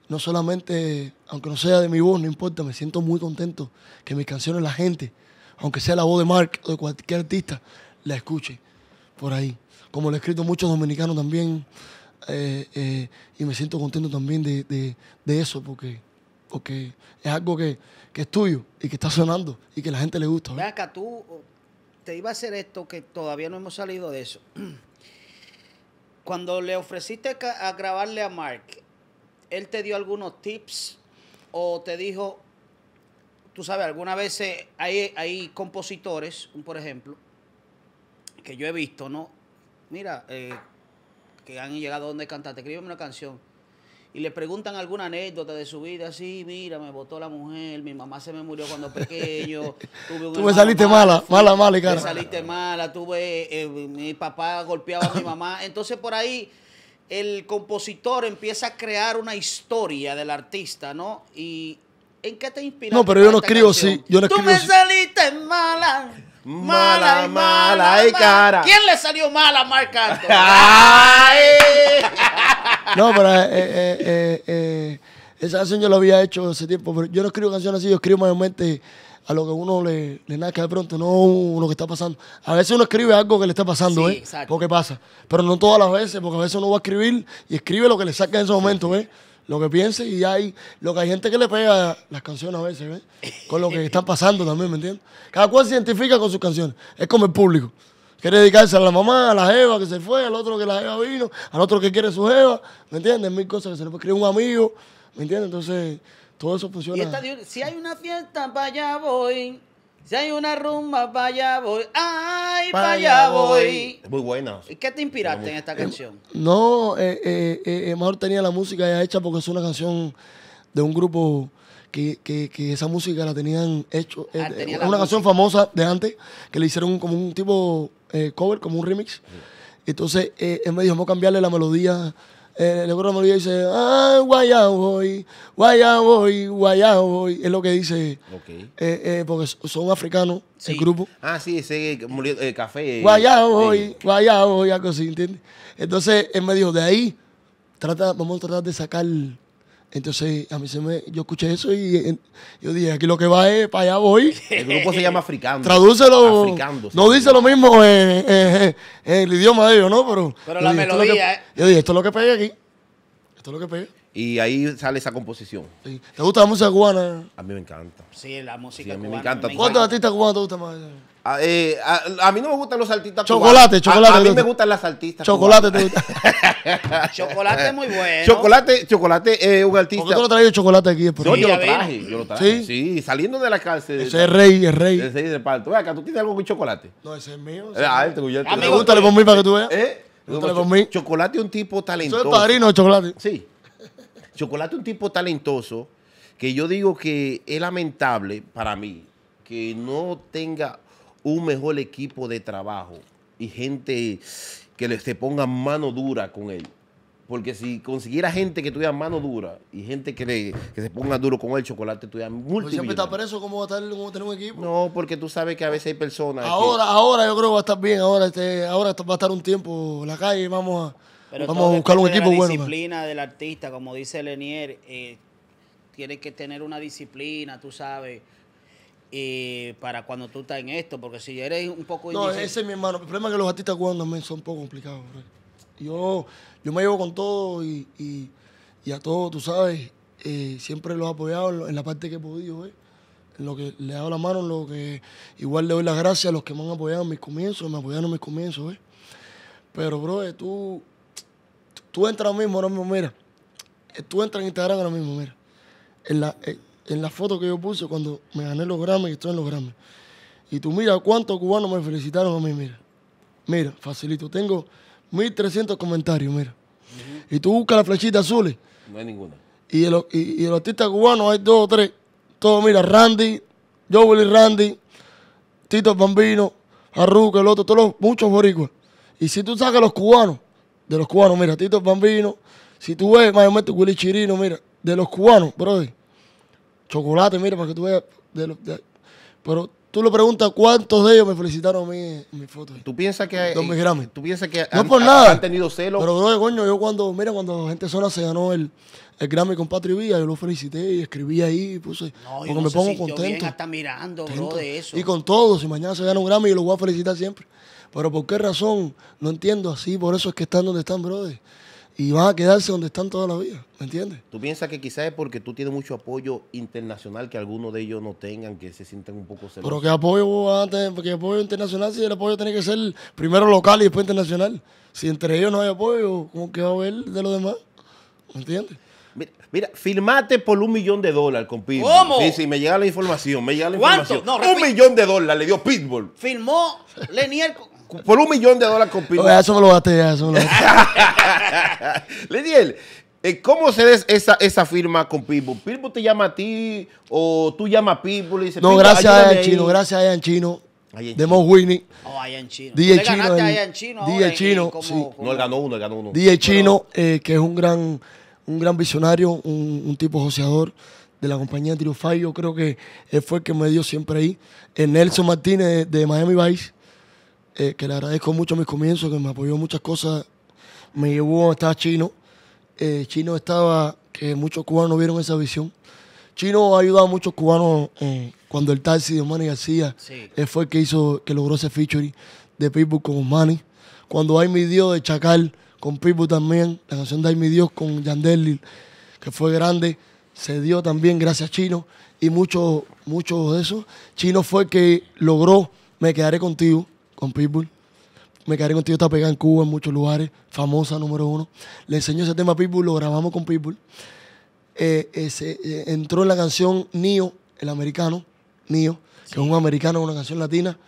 no solamente, aunque no sea de mi voz, no importa, me siento muy contento que mis canciones la gente, aunque sea la voz de Mark o de cualquier artista, la escuche por ahí. Como lo he escrito muchos dominicanos también, eh, eh, y me siento contento también de, eso, porque, porque es algo que, es tuyo y que está sonando y que la gente le gusta. Ve acá, tú te iba a hacer esto que todavía no hemos salido de eso. Cuando le ofreciste a grabarle a Mark, él te dio algunos tips o te dijo, tú sabes, algunas veces eh, hay, hay compositores, por ejemplo, que yo he visto, ¿no? Mira, eh, que han llegado a donde Te escríbeme una canción. Y le preguntan alguna anécdota de su vida, así, mira, me botó la mujer, mi mamá se me murió cuando pequeño, tuve Tú me saliste mala, mala, mala, cara. Me saliste mala, tuve, eh, mi papá golpeaba a mi mamá. Entonces por ahí el compositor empieza a crear una historia del artista, ¿no? Y ¿en qué te inspira? No, pero yo no escribo así. Yo Tú me saliste mala. Mala, mala, mala, y cara. ¿Quién le salió mala a Marc Ay. no, pero eh, eh, eh, esa canción yo la había hecho hace tiempo, pero yo no escribo canciones así, yo escribo mayormente a lo que uno le, le de pronto, no lo que está pasando. A veces uno escribe algo que le está pasando, ¿eh? Exacto. Porque pasa. Pero no todas las veces, porque a veces uno va a escribir y escribe lo que le saca en ese momento, ¿eh? Lo que piense y hay lo que hay gente que le pega las canciones a veces, ¿ves? Con lo que están pasando también, ¿me entiendes? Cada cual se identifica con sus canciones. Es como el público. Quiere dedicarse a la mamá, a la jeva que se fue, al otro que la jeva vino, al otro que quiere su jeva, ¿me entiendes? Mil cosas que se le puede escribir un amigo, ¿me entiendes? Entonces, todo eso funciona. si hay una fiesta, vaya voy. Si hay una rumba, vaya voy. Ay, para, voy. muy buena. ¿Y qué te inspiraste en esta canción? no, eh, eh, eh mejor tenía la música ya hecha porque es una canción de un grupo que, esa música la tenían hecho. Ah, eh, una canción famosa de antes que le hicieron como un tipo cover, como un remix. Entonces él me dijo, vamos a cambiarle la melodía eh, el no y dice, ah, guayao hoy, guayao hoy, guayao Es lo que dice, eh, eh, porque son africanos, el grupo. Ah, sí, ese murió, café. guayao hoy, guayao algo así, ¿entiendes? Entonces él me dijo, de ahí, trata, vamos a tratar de sacar entonces, a mí se me. Yo escuché eso y eh, yo dije, aquí lo que va es para allá voy. El grupo se llama Africando. Tradúcelo. Africando, no dice lo mismo en, el idioma de ellos, ¿no? Pero. la melodía. ¿eh? yo dije, esto es lo que pega aquí. Esto es lo que pega. Y ahí sale esa composición. ¿Te gusta la música cubana? A mí me encanta. Sí, la música sí, a mí cubana. Me encanta. ¿Cuántos artistas cubanos te gustan más? Ah, eh, ah, a, mí no me gustan los saltistas. Chocolate, chocolate. A, mí me gustan las saltistas. Chocolate, te chocolate es muy bueno. Chocolate, chocolate es un artista. ¿Por qué tú no traes chocolate aquí? yo, lo traje, yo lo traje. ¿Sí? saliendo de la cárcel. Ese es rey, es rey. Ese es el palto. Vea, tú tienes algo con chocolate. No, ese es mío. Ese mí para que tú veas. ¿Eh? Pregúntale conmigo. Chocolate es un tipo talentoso. Soy padrino de chocolate. Sí. Chocolate es un tipo talentoso que yo digo que es lamentable para mí que no tenga un mejor equipo de trabajo y gente que les te ponga mano dura con él. Porque si consiguiera gente que tuviera mano dura y gente que, le, que se ponga duro con el chocolate, tuviera multi. Pues siempre está preso, ¿cómo tener un equipo? No, porque tú sabes que a veces hay personas. Ahora, ahora yo creo que va a estar bien. Ahora, este, ahora va a estar un tiempo en la calle y vamos a, vamos a buscar un equipo bueno. La disciplina del artista, como dice Lenier, eh, tiene que tener una disciplina, tú sabes eh, para cuando tú estás en esto, porque si eres un poco... No, ese es mi hermano. El problema es que los artistas cubanos son un poco complicados. Bro. Yo, yo me llevo con todo y, a todo, tú sabes, eh, siempre los he apoyado en la parte que he podido. Eh. En lo que le hago la mano, lo que igual le doy las gracias a los que me han apoyado en mis comienzos, me apoyaron en mis comienzos. Eh. Pero, bro, eh, tú, tú entras ahora mismo, ahora mismo, mira. Tú entras en Instagram ahora mismo, mira. En la, en la foto que yo puse cuando me gané los Grammys y estoy en los Grammys. Y tú mira cuántos cubanos me felicitaron a mí, mira. Mira, facilito. Tengo 1300 comentarios, mira. Y tú buscas la flechita azul. No hay ninguna. Y el los, y, artistas cubanos hay dos o tres. Todos, mira, Randy, yo y Randy, Tito Bambino, Arruca, el otro, todos muchos boricuas. Y si tú sacas los cubanos, de los cubanos, mira, Tito Bambino, si tú ves menos, Willy Chirino, mira, de los cubanos, brother, chocolate, mira, para que tú veas. pero tú le preguntas cuántos de ellos me felicitaron a mí en mi foto. ¿Tú piensas que, ¿tú piensas que no por nada, han tenido celos? Pero bro, coño, yo cuando, mira, cuando Gente Sola se ganó el, el Grammy con Patri Villa, yo lo felicité y escribí ahí, puse, porque me pongo contento. hasta mirando, eso. Y con todo, si mañana se gana un Grammy, yo lo voy a felicitar siempre. Pero por qué razón, no entiendo así, por eso es que están donde están, brother y van a quedarse donde están toda la vida, ¿me entiendes? ¿Tú piensas que quizás es porque tú tienes mucho apoyo internacional que algunos de ellos no tengan, que se sientan un poco celosos? Pero que apoyo antes? porque apoyo internacional, si el apoyo tiene que ser primero local y después internacional. Si entre ellos no hay apoyo, ¿cómo que va a haber de los demás? ¿Me entiendes? Mira, mira, firmate por un millón de dólares con Pitbull. ¿Cómo? Sí, sí, me llega la información, me llega la información. un millón de dólares le dio Pitbull. Firmó Leniel por un millón de dólares con Pipo. eso me lo gasté eso me lo eh, ¿Cómo se des esa, esa firma con Pipo? Pipo te llama a ti o tú llamas a Pipo y dices, No, gracias a Ian Chino, gracias a Ian Chino. de Mo Winnie. Oh, Ian Chino. DJ Chino. Ayan Chino, Chino. No, él ganó uno, él ganó uno. DJ Chino, eh, que es un gran, un gran visionario, un, tipo joseador de la compañía Tirofai. Yo creo que él fue el que me dio siempre ahí. Eh, Nelson Martínez de Miami Vice eh, que le agradezco mucho a mis comienzos, que me apoyó muchas cosas. Me llevó a estar Chino. Eh, Chino estaba, que muchos cubanos vieron esa visión. Chino ha ayudado a muchos cubanos cuando el taxi de Manny García eh, fue el que hizo, que logró ese featuring de Pitbull con Manny. Cuando Hay Mi Dios de Chacal con Pitbull también, la canción de Ay Mi Dios con Yandel, que fue grande, se dio también gracias a Chino y muchos mucho de eso. Chino fue el que logró Me Quedaré Contigo, con Pitbull. Me quedaré contigo está pegada en Cuba, en muchos lugares, famosa, número uno. Le enseñó ese tema a Pitbull, lo grabamos con Pitbull. Eh, ese, eh, entró en la canción Nio, el americano, Nio, que es un americano, una canción latina.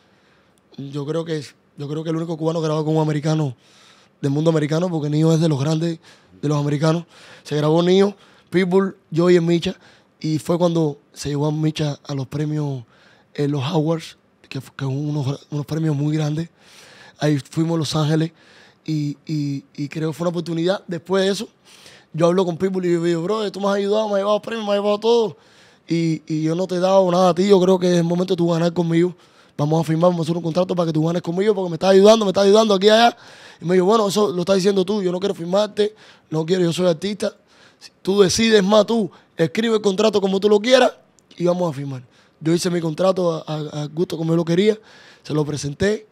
Yo creo que es, yo creo que el único cubano grabado con un americano del mundo americano, porque Nio es de los grandes, de los americanos. Se grabó Nio, Pitbull, yo y en Micha, y fue cuando se llevó a Micha a los premios, en eh, los Awards, que, fue unos, premios muy grandes. Ahí fuimos a Los Ángeles y, creo que fue una oportunidad. Después de eso, yo hablo con People y yo digo, bro, tú me has ayudado, me has llevado premios, me has llevado todo. Y, yo no te he dado nada a ti, yo creo que es el momento de tú ganar conmigo. Vamos a firmar, vamos a hacer un contrato para que tú ganes conmigo porque me estás ayudando, me estás ayudando aquí allá. Y me dijo, bueno, eso lo estás diciendo tú, yo no quiero firmarte, no quiero, yo soy artista. Tú decides más tú, escribe el contrato como tú lo quieras y vamos a firmar. Yo hice mi contrato a, gusto como yo lo quería, se lo presenté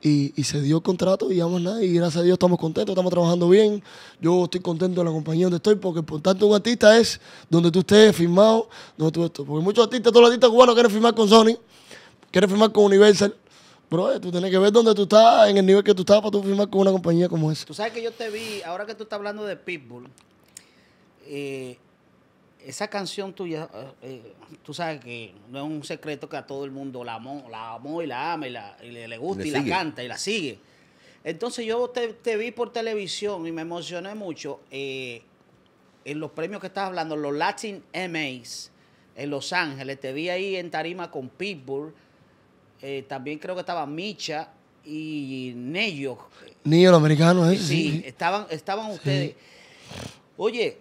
y, se dio el contrato y vamos nada. Y gracias a Dios estamos contentos, estamos trabajando bien. Yo estoy contento de la compañía donde estoy porque por tanto un artista es donde tú estés firmado, donde tú estés. Porque muchos artistas, todos los artistas cubanos quieren firmar con Sony, quieren firmar con Universal. Bro, tú tienes que ver dónde tú estás, en el nivel que tú estás para tú firmar con una compañía como esa. Tú sabes que yo te vi, ahora que tú estás hablando de Pitbull, eh, esa canción tuya, eh, eh, tú sabes que no es un secreto que a todo el mundo la amó, la amó y la ama y, le, gusta y la canta y la sigue. Entonces yo te, vi por televisión y me emocioné mucho eh, en los premios que estás hablando, los Latin MAs en Los Ángeles. Te vi ahí en tarima con Pitbull. también creo que estaba Micha y Neyo. Neyo, el americano, ¿eh? Sí, estaban, estaban ustedes. Oye,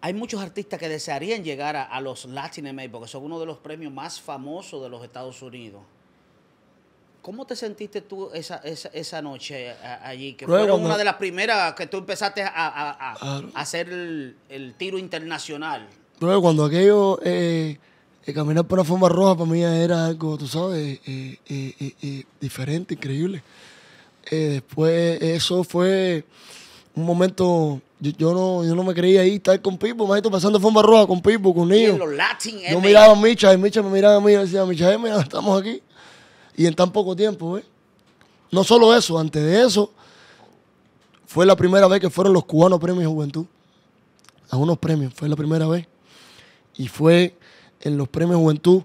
hay muchos artistas que desearían llegar a, los Latin Emmy porque son uno de los premios más famosos de los Estados Unidos. ¿Cómo te sentiste tú esa, noche eh, allí? Que una de las primeras que tú empezaste a, hacer el, tiro internacional. cuando aquello, eh, eh, caminar por la forma roja para mí era algo, tú sabes, diferente, increíble. después, eso fue un momento, yo, no, yo no me creía ahí estar con Pipo, me pasando forma roja con Pipo, con Nío. Yo miraba a Micha y Micha me miraba a mí y decía, Micha, mira, estamos aquí. Y en tan poco tiempo, ¿eh? No solo eso, antes de eso, fue la primera vez que fueron los cubanos premios Juventud. A unos premios, fue la primera vez. Y fue en los premios Juventud,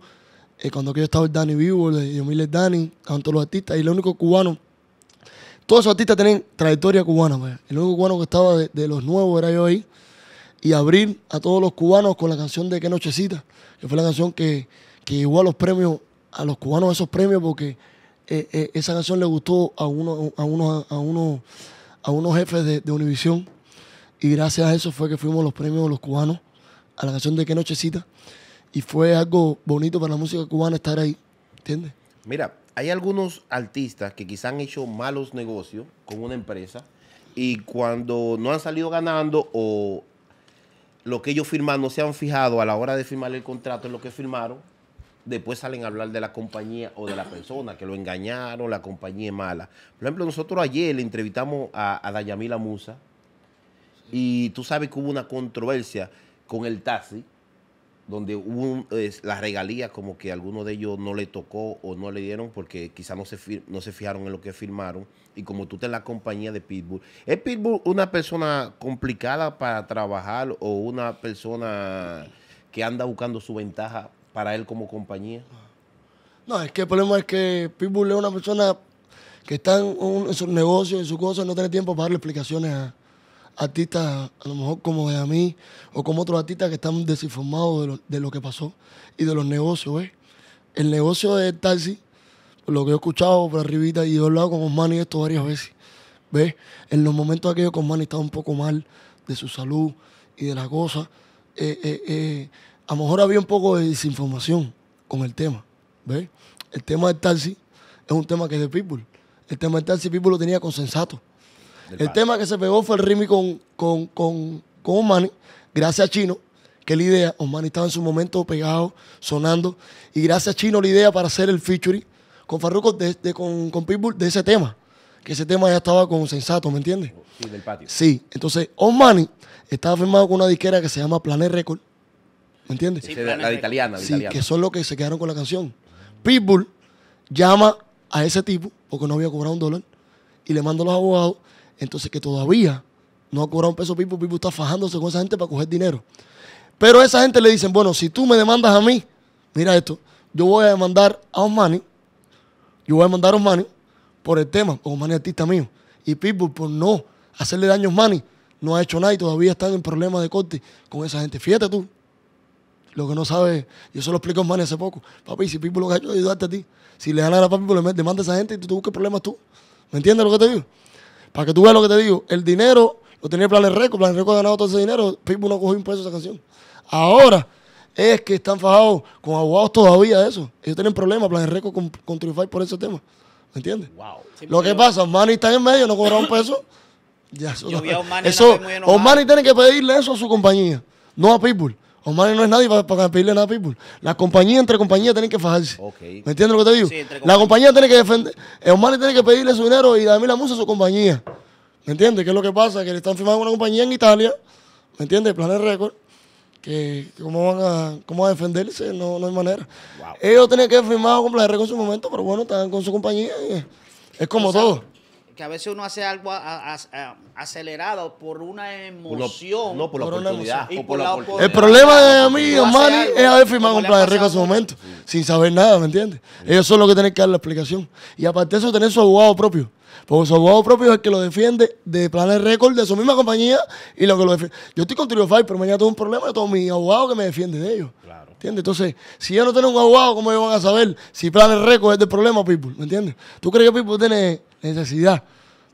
eh, cuando yo estaba el Danny Vivo, el Dani, estaban los artistas, y el único cubano todos esos artistas tienen trayectoria cubana, pues. El único cubano que estaba de, los nuevos era yo ahí. Y abrir a todos los cubanos con la canción de Qué Nochecita, que fue la canción que, que llevó a los premios, a los cubanos esos premios, porque eh, eh, esa canción le gustó a uno, a unos, a unos, a unos jefes de, de Univisión. Y gracias a eso fue que fuimos los premios los cubanos a la canción de Qué Nochecita. Y fue algo bonito para la música cubana estar ahí, ¿entiendes? Mira, hay algunos artistas que quizás han hecho malos negocios con una empresa y cuando no han salido ganando o lo que ellos firmaron, no se han fijado a la hora de firmar el contrato en lo que firmaron, después salen a hablar de la compañía o de la persona que lo engañaron, la compañía es mala. Por ejemplo, nosotros ayer le entrevistamos a, Dayamila Musa y tú sabes que hubo una controversia con el taxi donde hubo las regalías la regalía como que a alguno de ellos no le tocó o no le dieron porque quizás no se, no fijaron en lo que firmaron. Y como tú estás en la compañía de Pitbull, ¿es Pitbull una persona complicada para trabajar o una persona que anda buscando su ventaja para él como compañía? No, es que el problema es que Pitbull es una persona que está en, en sus negocios, en sus cosas, no tiene tiempo para darle explicaciones a, artistas, a lo mejor como de a mí, o como otros artistas que están desinformados de lo, de lo que pasó y de los negocios, ¿eh? El negocio del taxi, lo que he escuchado por arribita, y yo he hablado con Osmani esto varias veces, ¿ves? En los momentos aquellos con Osmani estaba un poco mal de su salud y de las cosas, eh, eh, eh, a lo mejor había un poco de desinformación con el tema, ¿ves? El tema del taxi es un tema que es de people. El tema del taxi people lo tenía consensato el tema que se pegó fue el ritmo con, con, con, con Omani, gracias a Chino, que la idea, Omani estaba en su momento pegado, sonando, y gracias a Chino la idea para hacer el featuring con Farruko, de, con, Pitbull, de ese tema, que ese tema ya estaba con Sensato, ¿me entiendes? Sí, del patio. Sí, entonces Omani estaba firmado con una disquera que se llama Planet Record, ¿me entiendes? Sí, la, italiana, sí, que son los que se quedaron con la canción. Pitbull llama a ese tipo, porque no había cobrado un dólar, y le manda a los abogados entonces que todavía no ha cobrado un peso Pipo, Pipo está fajándose con esa gente para coger dinero. Pero esa gente le dicen, bueno, si tú me demandas a mí, mira esto, yo voy a demandar a Osmani, yo voy a demandar a Osmani por el tema, Osmani artista mío. Y Pipo, por no hacerle daño a Osmani, no ha hecho nada y todavía está en problemas de corte con esa gente. Fíjate tú, lo que no sabes, yo se lo explico a Osmani hace poco. Papi, si Pipo lo que ha hecho es ayudarte a ti, si le ganas a Papi, le demanda a esa gente y tú te problemas tú. ¿Me entiendes lo que te digo? Para que tú veas lo que te digo, el dinero lo tenía el Planes Record, plan Record ha ganado todo ese dinero, Pitbull no cogió un peso esa canción. Ahora es que están fajados con abogados todavía eso. Ellos tienen problemas, Planet Record con, con Trify por ese tema. ¿Me entiendes? lo que pasa, Manny está en medio, no cobra un peso. ya, eso, yo tiene que pedirle eso a su compañía, no a Pitbull. Omar no es nadie para, pedirle nada a People. Las compañías entre compañías tienen que fajarse. ¿Me entiendes lo que te digo? la compañía tiene que defender. Eh, Omar tiene que pedirle su dinero y Damián la Musa su compañía. ¿Me entiendes? qué es lo que pasa? Que le están firmando una compañía en Italia. ¿Me entiendes? Planet Record. Que, cómo van a, cómo defenderse, no, no hay manera. Ellos tienen que firmar con Planet Record en su momento, pero bueno, están con su compañía. Y es como todo que a veces uno hace algo acelerado por una emoción. no, por la oportunidad. El problema de mí, Manny es haber firmado un plan de récord en su momento, sin saber nada, ¿me entiendes? Ellos son los que tienen que dar la explicación. Y aparte de eso, tener su abogado propio. Porque su abogado propio es el que lo defiende de planes récord de su misma compañía, y lo que lo defiende. Yo estoy con Trio pero mañana tengo un problema, yo tengo mi abogado que me defiende de ellos. Claro. ¿Entiendes? Entonces, si yo no tengo un abogado, ¿cómo ellos van a saber si planes récord es del problema, People? ¿Me entiendes? ¿Tú crees que People tiene necesidad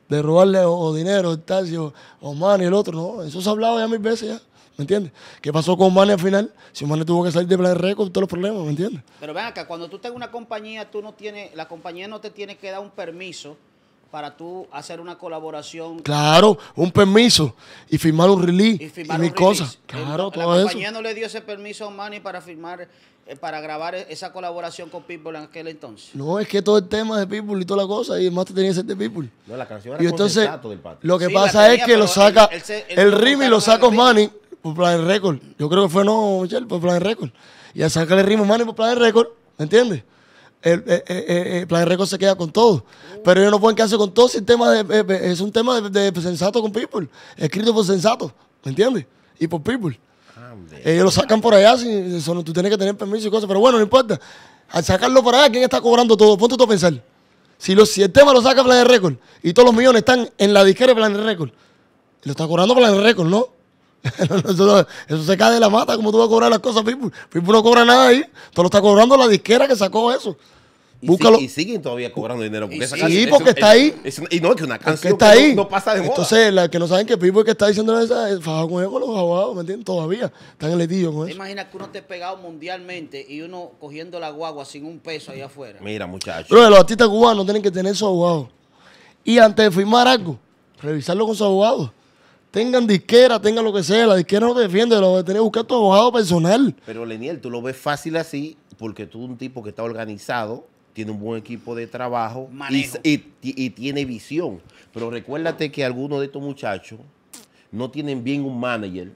de robarle o, o dinero, Estacio, o Manny, el otro. No, eso se ha hablado ya mil veces ya. ¿Me entiendes? ¿Qué pasó con Manny al final? Si Manny tuvo que salir de Plan Record, todos los problemas, ¿me entiendes? Pero ven acá, cuando tú estás una compañía, tú no tienes, la compañía no te tiene que dar un permiso para tú hacer una colaboración. Claro, un permiso y firmar un release y, firmar cosa. cosas. Claro, la, no le dio ese permiso a Manny para firmar, eh, para grabar e-, esa colaboración con Pitbull en aquel entonces. No, es que todo el tema de Pitbull y toda la cosa, y más te tenía que ser de Pitbull y entonces, Lo que pasa es que lo saca, el, ritmo y lo saca Manny por Plan Record. Yo creo que fue, no, Michelle, por Plan Record. Y a sacarle el ritmo Manny por Plan Record, ¿me entiendes? el, eh, eh, eh, plan de récord se queda con todo. Pero ellos no pueden quedarse con todo si tema de, es un tema de, sensato con people. Escrito por sensato, ¿me entiendes? Y por people. Ellos lo sacan por allá, si son, tú tienes que tener permiso y cosas. Pero bueno, no importa. Al sacarlo por allá, ¿quién está cobrando todo? Ponte tú a pensar. Si, los, si el tema lo saca Plan de récord y todos los millones están en la disquera de Plan Record, lo está cobrando Plan Record, ¿no? eso, se cae de la mata, como tú vas a cobrar las cosas, Pitbull. Pitbull no cobra nada ahí. Tú lo está cobrando la disquera que sacó eso. Y, Búscalo. y siguen todavía cobrando dinero. y sí, porque está ahí. y no, es que una canción está ahí. No, pasa de moda. Entonces, la que no saben que es que está diciendo esa es eh, con ellos con los abogados, ¿me entiendes? Todavía están en letillo con eso. Imagina que uno esté pegado mundialmente y uno cogiendo la guagua sin un peso ahí afuera? Mira, muchachos. Pero los artistas cubanos tienen que tener su abogado. Y antes de firmar algo, revisarlo con su abogado tengan disquera, tengan lo que sea, la disquera no defiende, lo de tener que buscar tu abogado personal. Pero Leniel, tú lo ves fácil así porque tú un tipo que está organizado, tiene un buen equipo de trabajo y, y, tiene visión. Pero recuérdate que algunos de estos muchachos no tienen bien un manager.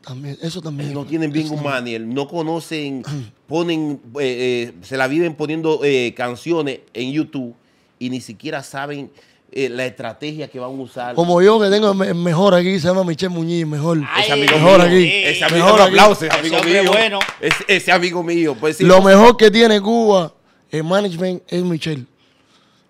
También, eso también. No tienen bien un manager, no conocen, ponen, eh, eh, se la viven poniendo eh, canciones en YouTube y ni siquiera saben eh, la estrategia que van a usar. Como yo que tengo mejor aquí, se llama Michel Muñiz, mejor. mejor aquí. ese amigo, mejor aplauso ese amigo mío. Ese, amigo mío. Lo mejor que tiene Cuba, en management, es Michel.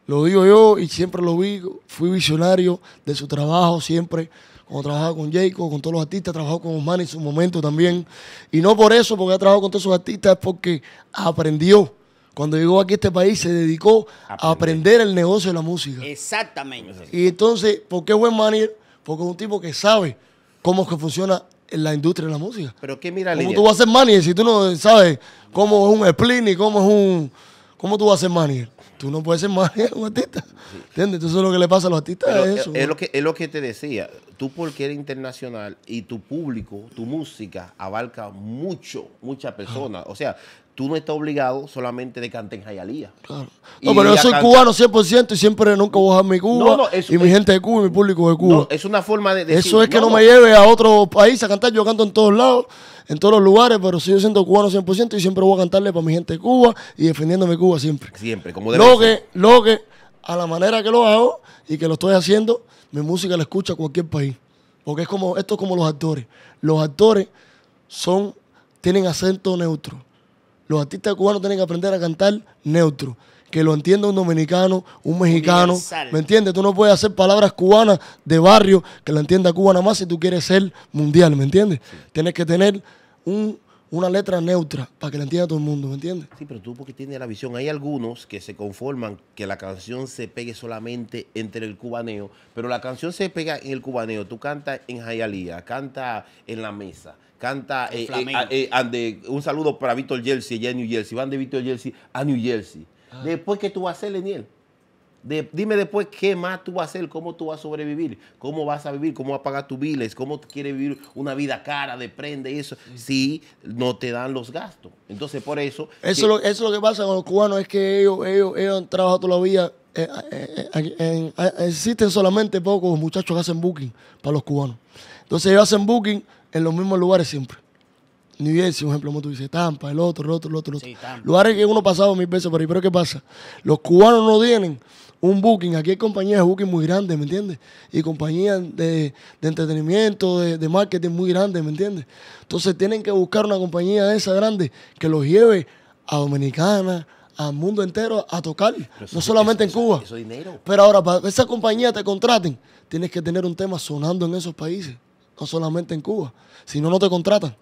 Lo digo yo y siempre lo vi. Fui visionario de su trabajo siempre. Cuando trabajaba con Jacob, con todos los artistas, trabajó con Osman en su momento también. Y no por eso, porque ha trabajado con todos esos artistas, es porque aprendió cuando llegó aquí a este país se dedicó a aprender el negocio de la música. Exactamente. Y entonces, ¿por qué buen manager? Porque es un tipo que sabe cómo es que funciona la industria de la música. Pero qué mira ¿Cómo tú vas a ser manager si tú no sabes cómo es un spleen y cómo es un... ¿Cómo tú vas a ser manager? Tú no puedes ser manager un artista. ¿Entiendes? Entonces lo que le pasa a los artistas es lo, que, es lo que te decía. Tú porque eres internacional y tu público, tu música abarca mucho, muchas personas. O sea, tú no estás obligado solamente de cantar en Jayalía. Claro. No, pero yo soy cubano 100% y siempre nunca voy a mi Cuba. y mi gente de Cuba y mi público de Cuba. es una forma de Eso es que no, me lleve a otro país a cantar. Yo canto en todos lados, en todos los lugares, pero sigo siendo cubano 100% y siempre voy a cantarle para mi gente de Cuba y defendiendo mi Cuba siempre. Siempre, como debe lo que, Lo que, a la manera que lo hago y que lo estoy haciendo, mi música la escucha cualquier país. Porque es como, esto es como los actores. Los actores son, tienen acento neutro los artistas cubanos tienen que aprender a cantar neutro. Que lo entienda un dominicano, un mexicano. ¿Me entiendes? Tú no puedes hacer palabras cubanas de barrio que la entienda Cuba nada más si tú quieres ser mundial, ¿me entiendes? Tienes que tener una letra neutra para que la entienda todo el mundo, ¿me entiendes? Sí, pero tú porque tienes la visión. Hay algunos que se conforman que la canción se pegue solamente entre el cubaneo, pero la canción se pega en el cubaneo. Tú cantas en Jayalía, canta en la mesa, canta eh, eh, ah, eh, un saludo para Víctor Jersey, allá en New Jersey. Van de Víctor Jersey a New Jersey. Ah. Después, ¿qué tú vas a hacer, Leniel? dime después qué más tú vas a hacer, cómo tú vas a sobrevivir, cómo vas a vivir, cómo vas a pagar tus biles, cómo quieres vivir una vida cara, de prenda y eso, si no te dan los gastos. Entonces, por eso. Eso, es lo que pasa con los cubanos, es que ellos, ellos, ellos han trabajado toda la vida. existen solamente pocos muchachos que hacen booking para los cubanos. Entonces, ellos hacen booking en los mismos lugares siempre. New si un ejemplo, como tú dices, Tampa, el otro, el otro, el otro. lugares que uno ha pasado mil veces por ahí, pero ¿qué pasa? Los cubanos no tienen un booking. Aquí hay compañías de booking muy grandes, ¿me entiendes? Y compañías de, entretenimiento, de, marketing muy grandes, ¿me entiendes? Entonces tienen que buscar una compañía de esa grande que los lleve a Dominicana, al mundo entero a tocar, no solamente en Cuba. dinero. Pero ahora, para que esa compañía te contraten, tienes que tener un tema sonando en esos países no solamente en Cuba. Si no, no te contratan.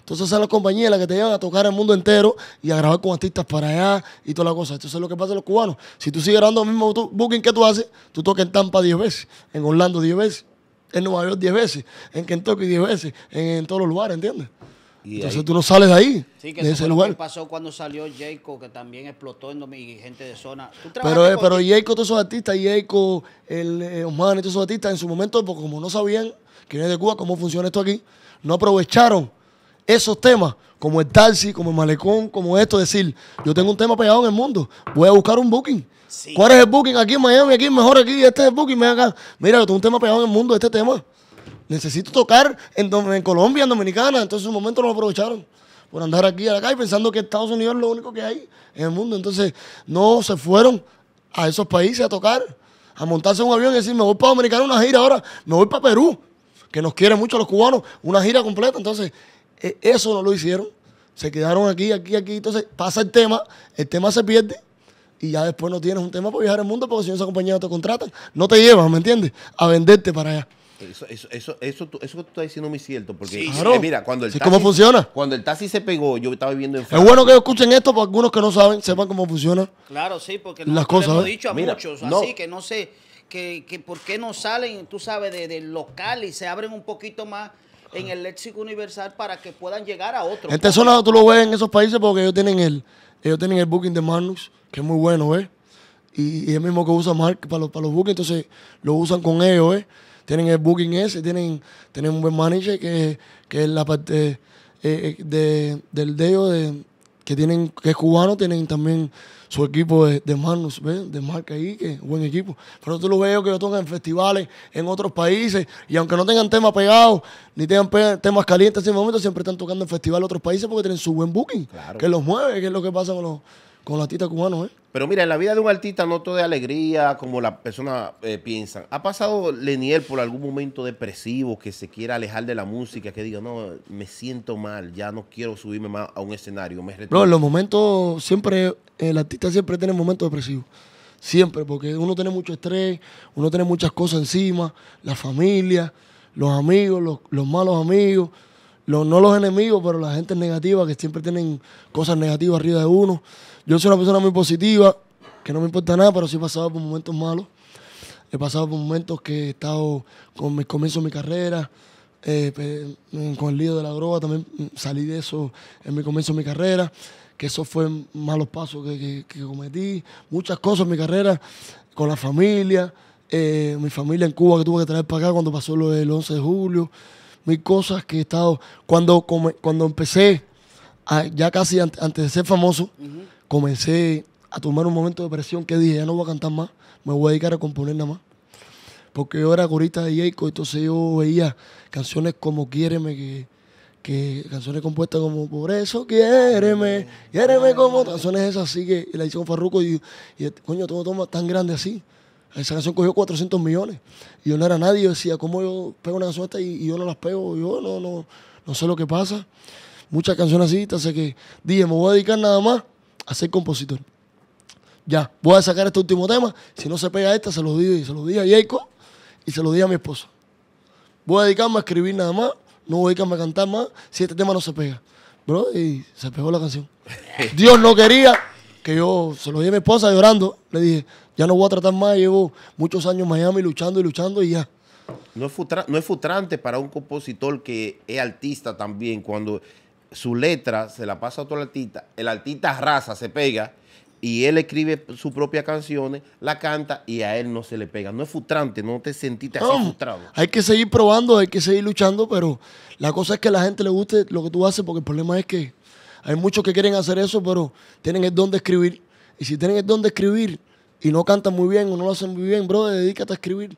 Entonces son las compañías las que te llevan a tocar el mundo entero y a grabar con artistas para allá y toda la cosa. esto es lo que pasa a los cubanos. Si tú sigues grabando el mismo booking que tú haces, tú tocas en Tampa 10 veces, en Orlando 10 veces, en Nueva York 10 veces, en Kentucky 10 veces, en, en todos los lugares, ¿entiendes? Entonces tú no sales de ahí. Sí, que de ese lugar. pasó cuando salió Jayco, que también explotó en y gente de zona. pero eh, pero Jayco, todos esos artistas, Jayco, el eh, Osman, todos esos artistas, en su momento, pues, como no sabían quién es de Cuba, cómo funciona esto aquí, no aprovecharon esos temas, como el taxi, como el malecón, como esto, decir, yo tengo un tema pegado en el mundo, voy a buscar un booking. ¿Cuál es el booking aquí en Miami? Aquí mejor aquí, este es el booking, me haga, Mira, yo tengo un tema pegado en el mundo, este tema necesito tocar en, Colombia, en Dominicana. Entonces, en su momento lo aprovecharon por andar aquí a la calle pensando que Estados Unidos es lo único que hay en el mundo. Entonces, no se fueron a esos países a tocar, a montarse un avión y decir, me voy para Dominicana una gira ahora, me voy para Perú, que nos quieren mucho los cubanos, una gira completa. Entonces, e-, eso no lo hicieron. Se quedaron aquí, aquí, aquí. Entonces, pasa el tema, el tema se pierde y ya después no tienes un tema para viajar el mundo porque si no esa compañía no te contratan, no te llevan, ¿me entiendes? A venderte para allá. Eso, eso, eso, eso, eso que tú estás diciendo es cierto. Porque eh, mira, cuando el taxi, ¿Cómo funciona? Cuando el taxi se pegó, yo estaba viviendo en Es bueno que escuchen esto para algunos que no saben, sepan cómo funciona. Claro, sí, porque las cosas, he ¿eh? dicho a muchos, así que no sé, que, por qué no salen, tú sabes, del local y se abren un poquito más en el léxico universal para que puedan llegar a otros. Este zona tú lo ves en esos países porque ellos tienen el, ellos tienen el booking de Magnus, que es muy bueno, ¿eh? Y, es el mismo que usa Mark para los, para los bookings, entonces lo usan con ellos, ¿eh? tienen el booking ese, tienen, tienen un buen manager que, que es la parte eh, eh, de, del deo de, que tienen, que es cubano, tienen también su equipo de, manos, de marca ahí, que es buen equipo. Pero tú lo veo que lo tocan en festivales en otros países y aunque no tengan temas pegados, ni tengan temas calientes en ese momento, siempre están tocando en festivales de otros países porque tienen su buen booking, que los mueve, que es lo que pasa con los con los artistas cubanos, ¿eh? Pero mira, en la vida de un artista no todo es alegría como las personas eh, piensan. ¿Ha pasado Leniel por algún momento depresivo que se quiera alejar de la música, que diga, no, me siento mal, ya no quiero subirme más a un escenario? No, en los momentos siempre, el artista siempre tiene momentos depresivos. Siempre, porque uno tiene mucho estrés, uno tiene muchas cosas encima, la familia, los amigos, los, malos amigos, no los enemigos, pero la gente negativa que siempre tienen cosas negativas arriba de uno. Yo soy una persona muy positiva, que no me importa nada, pero sí he pasado por momentos malos. He pasado por momentos que he estado con mis comienzo de mi carrera, eh, con el lío de la droga, también mm, salí de eso en mi comienzo de mi carrera, que eso fue malos pasos que, cometí, muchas cosas en mi carrera, con la familia, eh, mi familia en Cuba que tuve que traer para acá cuando pasó lo del 11 de julio, mil cosas que he estado, cuando, cuando empecé, ya casi antes, de ser famoso, comencé a tomar un momento de presión que dije, ya no voy a cantar más, me voy a dedicar a componer nada más. Porque yo era corista de Jayco, entonces yo veía canciones como Quiéreme, que, canciones compuestas como Por eso Quiéreme, Quiéreme como canciones esas así que la hice con Farruko y, y coño, todo toma tan grande así. Esa canción cogió 400 millones. Y yo no era nadie. Yo decía, ¿cómo yo pego una canción esta y, yo no las pego? Yo no, no, no sé lo que pasa. Muchas canciones así, hasta que dije, me voy a dedicar nada más a ser compositor. Ya, voy a sacar este último tema. Si no se pega esta, se lo digo y se lo digo a Jacob y se lo digo a mi esposa. Voy a dedicarme a escribir nada más, no voy a dedicarme a cantar más si este tema no se pega. Bro, y se pegó la canción. Dios no quería que yo se lo di a mi esposa llorando. Le dije, ya no voy a tratar más, llevo muchos años en Miami luchando y luchando y ya. No es, no es frustrante para un compositor que es artista también cuando su letra se la pasa a otro artista, el artista raza se pega y él escribe sus propia canciones, la canta y a él no se le pega. No es frustrante, no te sentiste así frustrado. Hay que seguir probando, hay que seguir luchando, pero la cosa es que a la gente le guste lo que tú haces, porque el problema es que hay muchos que quieren hacer eso, pero tienen el don de escribir. Y si tienen el don de escribir y no cantan muy bien o no lo hacen muy bien, bro, dedícate a escribir.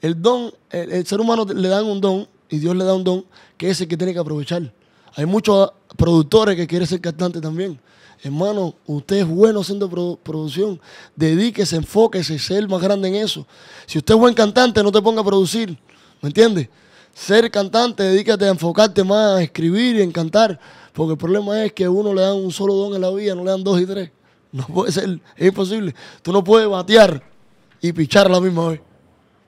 El don, el, ser humano le dan un don y Dios le da un don que es el que tiene que aprovechar. Hay muchos productores que quieren ser cantantes también. Hermano, usted es bueno haciendo producción. Dedíquese, enfóquese, ser más grande en eso. Si usted es buen cantante, no te ponga a producir. ¿Me entiendes? Ser cantante, dedícate a enfocarte más a escribir y en cantar. Porque el problema es que a uno le dan un solo don en la vida, no le dan dos y tres. No puede ser, es imposible. Tú no puedes batear y pichar a la misma vez.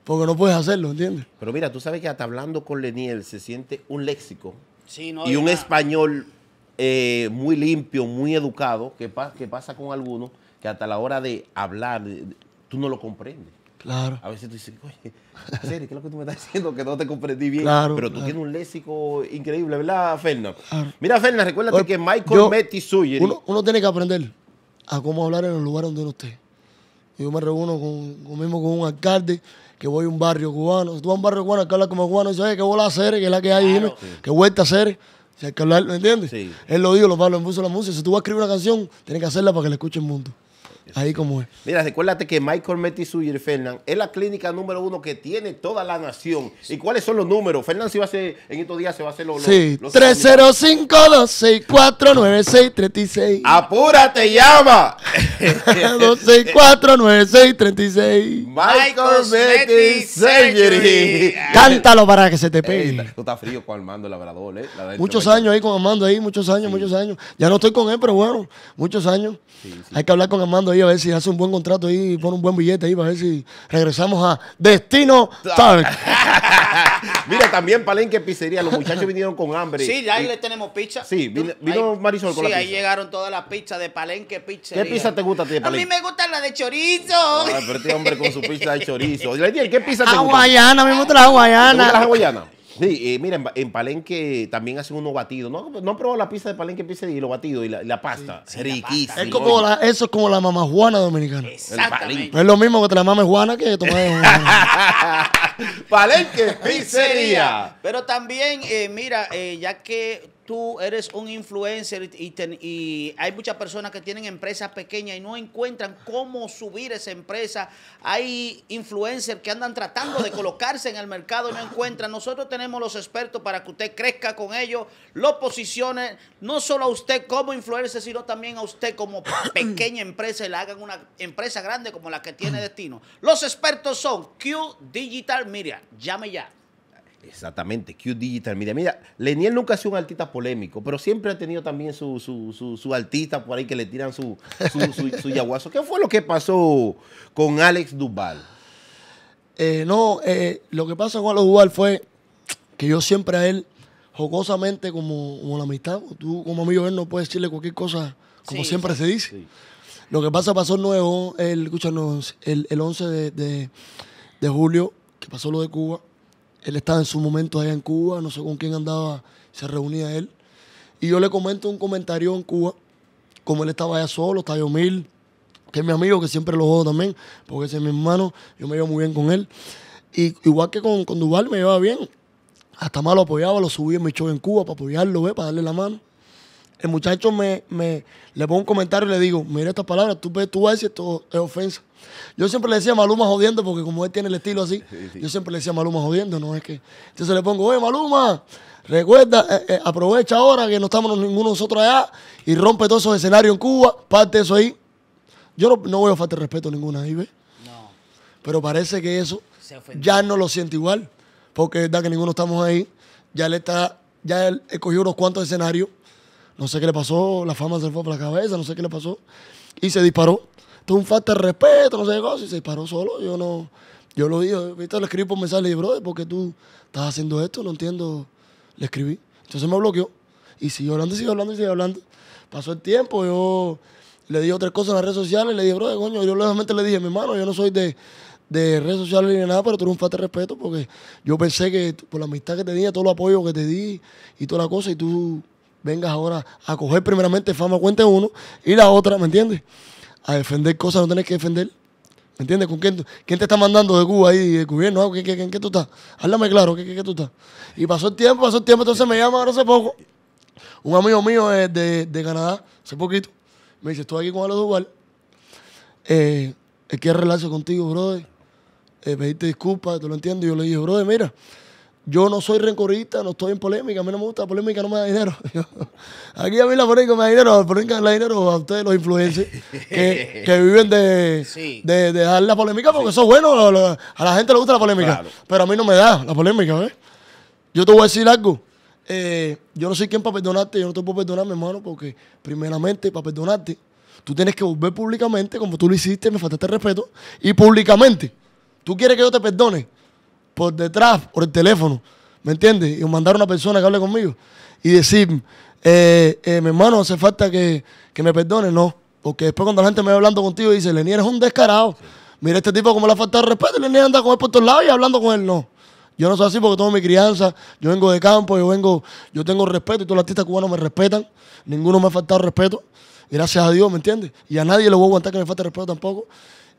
Porque no puedes hacerlo, ¿entiendes? Pero mira, tú sabes que hasta hablando con Leniel se siente un léxico y un español eh, muy limpio, muy educado, que, pasa con algunos que hasta la hora de hablar tú no lo comprendes. Claro. A veces tú dices, oye, ¿qué es lo que tú me estás diciendo? Que no te comprendí bien. Pero tú tienes un léxico increíble, ¿verdad, Fernando? Mira, Fernando, recuérdate que Michael Metti suyo... Uno, uno, tiene que aprender a cómo hablar en el lugar donde uno esté. Yo me reúno mismo con un alcalde que voy a un barrio cubano. Si tú vas a un barrio cubano que habla como cubano, dice, oye, que voy a hacer, que es la que hay, dime, que vuelta a hacer. Si hay que hablar, ¿me entiendes? Él lo dijo, lo, lo puso la música. Si tú vas a escribir una canción, tienes que hacerla para que la escuche el mundo. Ahí como es. Mira, recuérdate que Michael Metisuyer, Fernán, es la clínica número uno que tiene toda la nación. ¿Y cuáles son los números? Fernán, si va a hacer, en estos días se va a hacer los. Sí, 305-264-9636. Apúrate, llama. 264-9636. Michael Metisuyer. Cántalo para que se te pegue. Tú estás frío con Armando Labrador, eh, muchos años ahí con Armando ahí, muchos años, muchos años. Ya no estoy con él, pero bueno, muchos años. Hay que hablar con Armando ahí a ver si hace un buen contrato ahí y pone un buen billete ahí para ver si regresamos a Destino Mira, también Palenque Pizzería, los muchachos vinieron con hambre. Sí, ahí le tenemos pizza. Sí, vino, Marisol con la pizza. ahí llegaron todas las pizzas de Palenque Pizzería. ¿Qué pizza te gusta a ti, A mí me gusta la de chorizo. pero este hombre con su pizza de chorizo. Le dije, ¿qué pizza te gusta? me gusta la aguayana ¿Te gusta la aguayana Sí, mira, en, Palenque también hacen uno batido. No, no probado la pizza de Palenque pizza y lo batido y la, pasta. Es como eso es como la mamá Juana dominicana. Exactamente. Es lo mismo que te la mames Juana que tomar Palenque Pizzería. Pero también, eh, mira, eh, ya que tú eres un influencer y, hay muchas personas que tienen empresas pequeñas y no encuentran cómo subir esa empresa. Hay influencers que andan tratando de colocarse en el mercado y no encuentran. Nosotros tenemos los expertos para que usted crezca con ellos, lo posicione, no solo a usted como influencer, sino también a usted como pequeña empresa y la hagan una empresa grande como la que tiene destino. Los expertos son Q Digital Media. Llame ya. Exactamente, Q Digital Media. Mira, Leniel nunca ha sido un artista polémico, pero siempre ha tenido también su, su, artista por ahí que le tiran su, su, yaguazo. ¿Qué fue lo que pasó con Alex Duval? Eh, no, eh, lo que pasó con Alex Duval fue que yo siempre a él, jocosamente, como, como la amistad, tú como amigo él no puedes decirle cualquier cosa, como siempre se dice. Lo que pasa pasó nuevo el, el, 11 de julio, que pasó lo de Cuba él estaba en su momento allá en Cuba, no sé con quién andaba, se reunía él. Y yo le comento un comentario en Cuba, como él estaba allá solo, estaba yo mil, que es mi amigo, que siempre lo jodo también, porque ese es mi hermano, yo me llevo muy bien con él. Y igual que con, con Duval me llevaba bien. Hasta más lo apoyaba, lo subía en mi show en Cuba para apoyarlo, ¿ve? para darle la mano. El muchacho me, me le pongo un comentario y le digo, mira esta palabra, tú, ves, tú vas a esto es ofensa. Yo siempre le decía Maluma jodiendo, porque como él tiene el estilo así, yo siempre le decía Maluma jodiendo, no es que. Entonces le pongo, oye Maluma, recuerda, eh, eh, aprovecha ahora que no estamos ninguno nosotros allá y rompe todos esos escenarios en Cuba, parte eso ahí. Yo no, voy a falta de respeto ninguna ahí, ¿ves? No. Pero parece que eso ya no lo siente igual, porque es verdad que ninguno estamos ahí. Ya le está, ya él, escogió unos cuantos escenarios. No sé qué le pasó, la fama se fue por la cabeza, no sé qué le pasó. Y se disparó tú un falta de respeto, no sé qué cosa. Y se paró solo. Yo no, yo lo dije, viste, le escribí por mensaje, le dije, brother, ¿por tú estás haciendo esto? No entiendo. Le escribí. Entonces me bloqueó. Y siguió hablando, siguió hablando, siguió hablando. Pasó el tiempo, yo le di otras cosas en las redes sociales, le dije, brother, coño, yo nuevamente le dije, mi hermano, yo no soy de, de redes sociales ni nada, pero tú un falta de respeto porque yo pensé que por la amistad que te di, todo el apoyo que te di y toda la cosa, y tú vengas ahora a coger primeramente fama cuenta uno y la otra, ¿me entiendes? a defender cosas no tenés que defender. ¿Me entiendes? ¿Con quién, te está mandando de Cuba ahí? ¿De gobierno? Ah, ¿Qué, qué, tú estás? Háblame claro, ¿qué, qué, tú estás? Y pasó el tiempo, pasó el tiempo, entonces me llama ahora hace poco. Un amigo mío de, Canadá, hace poquito, me dice, estoy aquí con Aldo Duval. Eh, es que contigo, brother. Eh, pedirte disculpas, te lo entiendo. Y yo le dije, brother, mira, yo no soy rencorista, no estoy en polémica, a mí no me gusta la polémica, no me da dinero. Aquí a mí la polémica me da dinero, la polémica da dinero a ustedes los influencers que, viven de, dejar la polémica porque eso es bueno, a la gente le gusta la polémica, pero a mí no me da la polémica, ¿ves? Yo te voy a decir algo, eh, yo no soy quien para perdonarte, yo no te puedo perdonar, mi hermano, porque primeramente para perdonarte, tú tienes que volver públicamente, como tú lo hiciste, me faltaste el respeto, y públicamente, tú quieres que yo te perdone por detrás, por el teléfono, ¿me entiendes? Y mandar a una persona que hable conmigo y decir, eh, eh, mi hermano, hace falta que, que me perdone, no. Porque después cuando la gente me va hablando contigo y dice, Lenín, eres un descarado. Mira este tipo como le ha faltado respeto, Lenín anda con él por todos lados y hablando con él, no. Yo no soy así porque tengo mi crianza, yo vengo de campo, yo vengo, yo tengo respeto y todos los artistas cubanos me respetan, ninguno me ha faltado respeto, gracias a Dios, ¿me entiendes? Y a nadie le voy a aguantar que me falte respeto tampoco.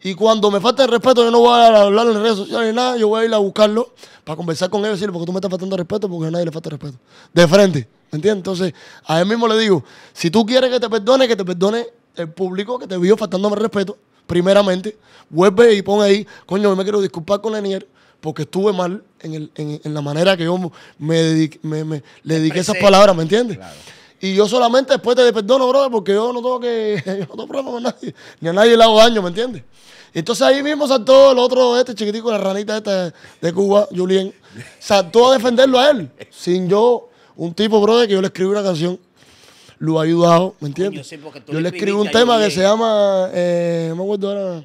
Y cuando me falte el respeto, yo no voy a hablar en las redes sociales ni nada, yo voy a ir a buscarlo para conversar con él y decirle, porque tú me estás faltando el respeto, porque a nadie le falta el respeto. De frente, ¿me entiendes? Entonces, a él mismo le digo, si tú quieres que te perdone, que te perdone el público que te vio faltándome respeto, primeramente, vuelve y pon ahí, coño, yo me quiero disculpar con Lenier porque estuve mal en, el, en, la manera que yo me, le dediqué esas palabras, ¿me entiendes? Claro. Y yo solamente después te perdono, brother, porque yo no tengo que. no tengo problema con nadie. Ni a nadie le hago daño, ¿me entiendes? Entonces ahí mismo saltó el otro, este chiquitico, la ranita esta de Cuba, Julien. Saltó a defenderlo a él. Sin yo, un tipo, brother, que yo le escribí una canción. Lo ha ayudado, ¿me entiendes? yo le escribí un tema que se llama. Eh, me acuerdo ahora.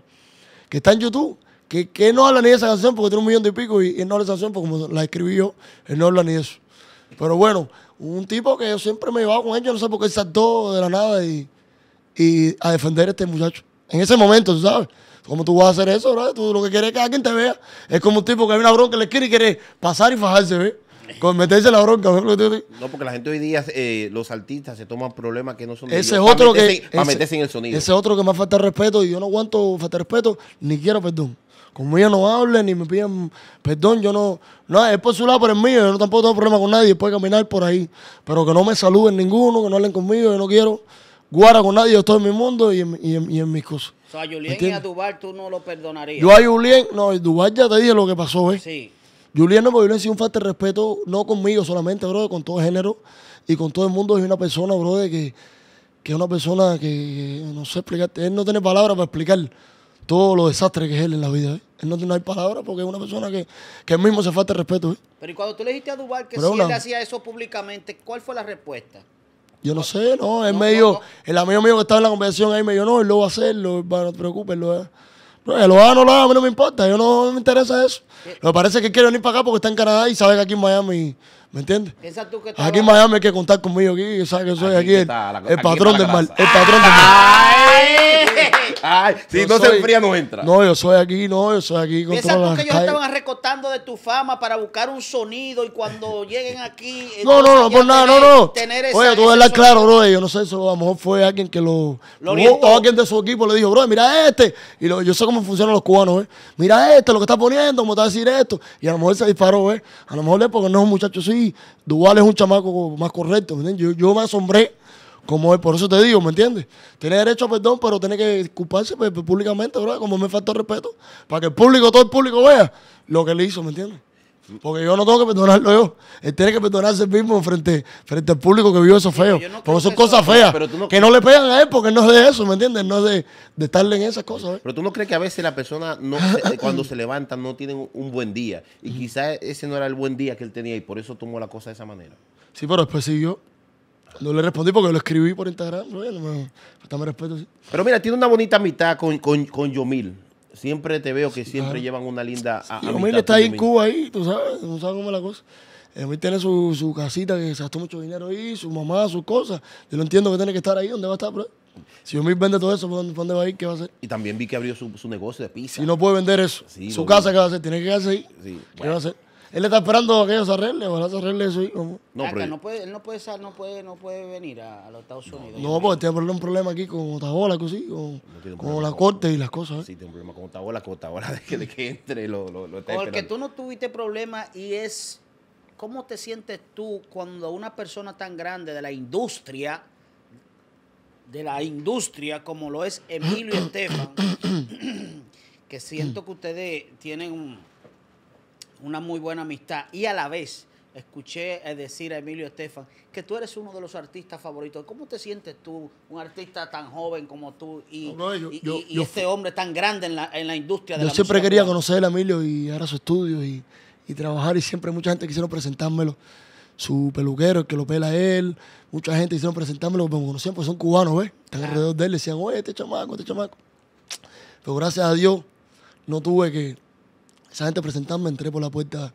Que está en YouTube. Que, que, no habla ni de esa canción porque tiene un millón de pico y él no habla de esa canción porque como la escribí yo, él no habla ni de eso. Pero bueno, un tipo que yo siempre me llevaba con él, no sé por qué saltó de la nada y, y a defender a este muchacho. En ese momento, tú sabes. ¿Cómo tú vas a hacer eso, Tú lo que quieres es que alguien te vea. Es como un tipo que hay una bronca en la esquina y quiere pasar y fajarse, ¿ves? Con meterse la bronca. No, porque la gente hoy día, eh, los artistas se toman problemas que no son de Ese otro para que. ese, en el sonido. Ese es otro que más falta respeto y yo no aguanto falta respeto ni quiero perdón. Conmigo no hablen ni me piden perdón. Yo no. No, es por su lado, pero es mío. Yo no, tampoco tengo problema con nadie. Puedo caminar por ahí. Pero que no me saluden ninguno, que no hablen conmigo. Yo no quiero guara con nadie. Yo estoy en mi mundo y en, mis cosas. O sea, a Julián y a Duval tú no lo perdonarías. Yo a Julián, no, Duval ya te dije lo que pasó, ¿eh? Sí. Julián no, me violencia un falta de respeto, no conmigo solamente, bro, con todo género y con todo el mundo. Es una persona, bro, que, que es una persona que, no sé explicarte. Él no tiene palabras para explicar todo lo desastre que es él en la vida. ¿eh? Él no, tiene hay palabras porque es una persona que, que él mismo se falta el respeto. ¿eh? Pero y cuando tú le dijiste a Duval que si él hacía eso públicamente, ¿cuál fue la respuesta? Yo no sé, no. Él el amigo mío que estaba en la conversación ahí me dijo, no, él lo va a hacer, no te preocupes, lo va a... hacer, lo no lo haga, a mí no me importa, yo no me interesa eso. Me parece que quiere venir para acá porque está en Canadá y sabe que aquí en Miami, ¿me entiendes? Aquí en Miami hay que contar conmigo, aquí, ¿sabes que soy aquí, el, patrón del mal? El patrón del Ay, si no se enfría, no entra. No, yo soy aquí, no, yo soy aquí. Con ¿Piensas tú que ellos estaban recortando de tu fama para buscar un sonido y cuando lleguen aquí. No, no, no, por nada, no, no. Oye, tú eres hablar claro, bro. Yo no sé, eso, a lo mejor fue alguien que lo. o, alguien de su equipo le dijo, bro, mira este. Y yo sé cómo funcionan los cubanos, ¿eh? Mira este, lo que está poniendo, como está esto. Y a lo mejor se disparó, ¿eh? A lo mejor es porque no es un muchacho así. Duval es un chamaco más correcto, Yo, me asombré como por eso te digo, ¿me entiendes? Tiene derecho a perdón, pero tiene que disculparse pues, pues, públicamente, ¿verdad? Como me faltó respeto, para que el público, todo el público vea lo que le hizo, ¿me entiendes? Porque yo no tengo que perdonarlo yo. Él tiene que perdonarse el mismo frente, frente al público que vio eso feo. porque son cosas feas. que no le pegan a él porque él no es de eso, ¿me entiendes? No es de, de estarle en esas cosas. ¿eh? Pero tú no crees que a veces la persona no eh, cuando se levanta no tiene un buen día. Y quizás ese no era el buen día que él tenía y por eso tomó la cosa de esa manera. Sí, pero después siguió. No le respondí porque lo escribí por Instagram. Hasta me, respeto. Pero mira, tiene una bonita mitad con, con, con Yomil siempre te veo que siempre llevan una linda a, no está ahí en Cuba ahí, tú sabes, tú sabes cómo es la cosa. Emil eh, tiene su, su casita que gastó mucho dinero ahí, su mamá, sus cosas. Yo no entiendo que tiene que estar ahí, ¿dónde va a estar? Bro? Si Omir vende todo eso, dónde va a ir? ¿Qué va a hacer? Y también vi que abrió su, su negocio de pizza. Si no puede vender eso, su casa, ¿qué va a hacer? Tiene que quedarse ahí. ¿Qué va a hacer? Él está esperando que ellos arreglen, ojalá se arregle eso. No, puede, él no puede, no puede, no puede venir a, los Estados Unidos. No, no porque tiene un problema aquí con Otavola, con, la corte y las cosas. ¿eh? Sí, tiene un problema con Otavola, con Otavola de que, que entre lo, lo, lo Porque tú no tuviste problema y es... ¿Cómo te sientes tú cuando una persona tan grande de la industria de la industria como lo es Emilio Estefan, que siento que ustedes tienen un, una muy buena amistad y a la vez escuché eh, decir a Emilio Estefan que tú eres uno de los artistas favoritos. ¿Cómo te sientes tú, un artista tan joven como tú y, este hombre tan grande en la, en la industria yo siempre quería conocer a Emilio y ahora su estudio y, trabajar y siempre mucha gente quisieron presentármelo. Su peluquero, el que lo pela él, mucha gente quisieron presentármelo, me conocían porque son cubanos, ¿ves? Están alrededor de él, decían, oye, este chamaco, este chamaco. Pero gracias a Dios no tuve que esa gente presentándome entré por la puerta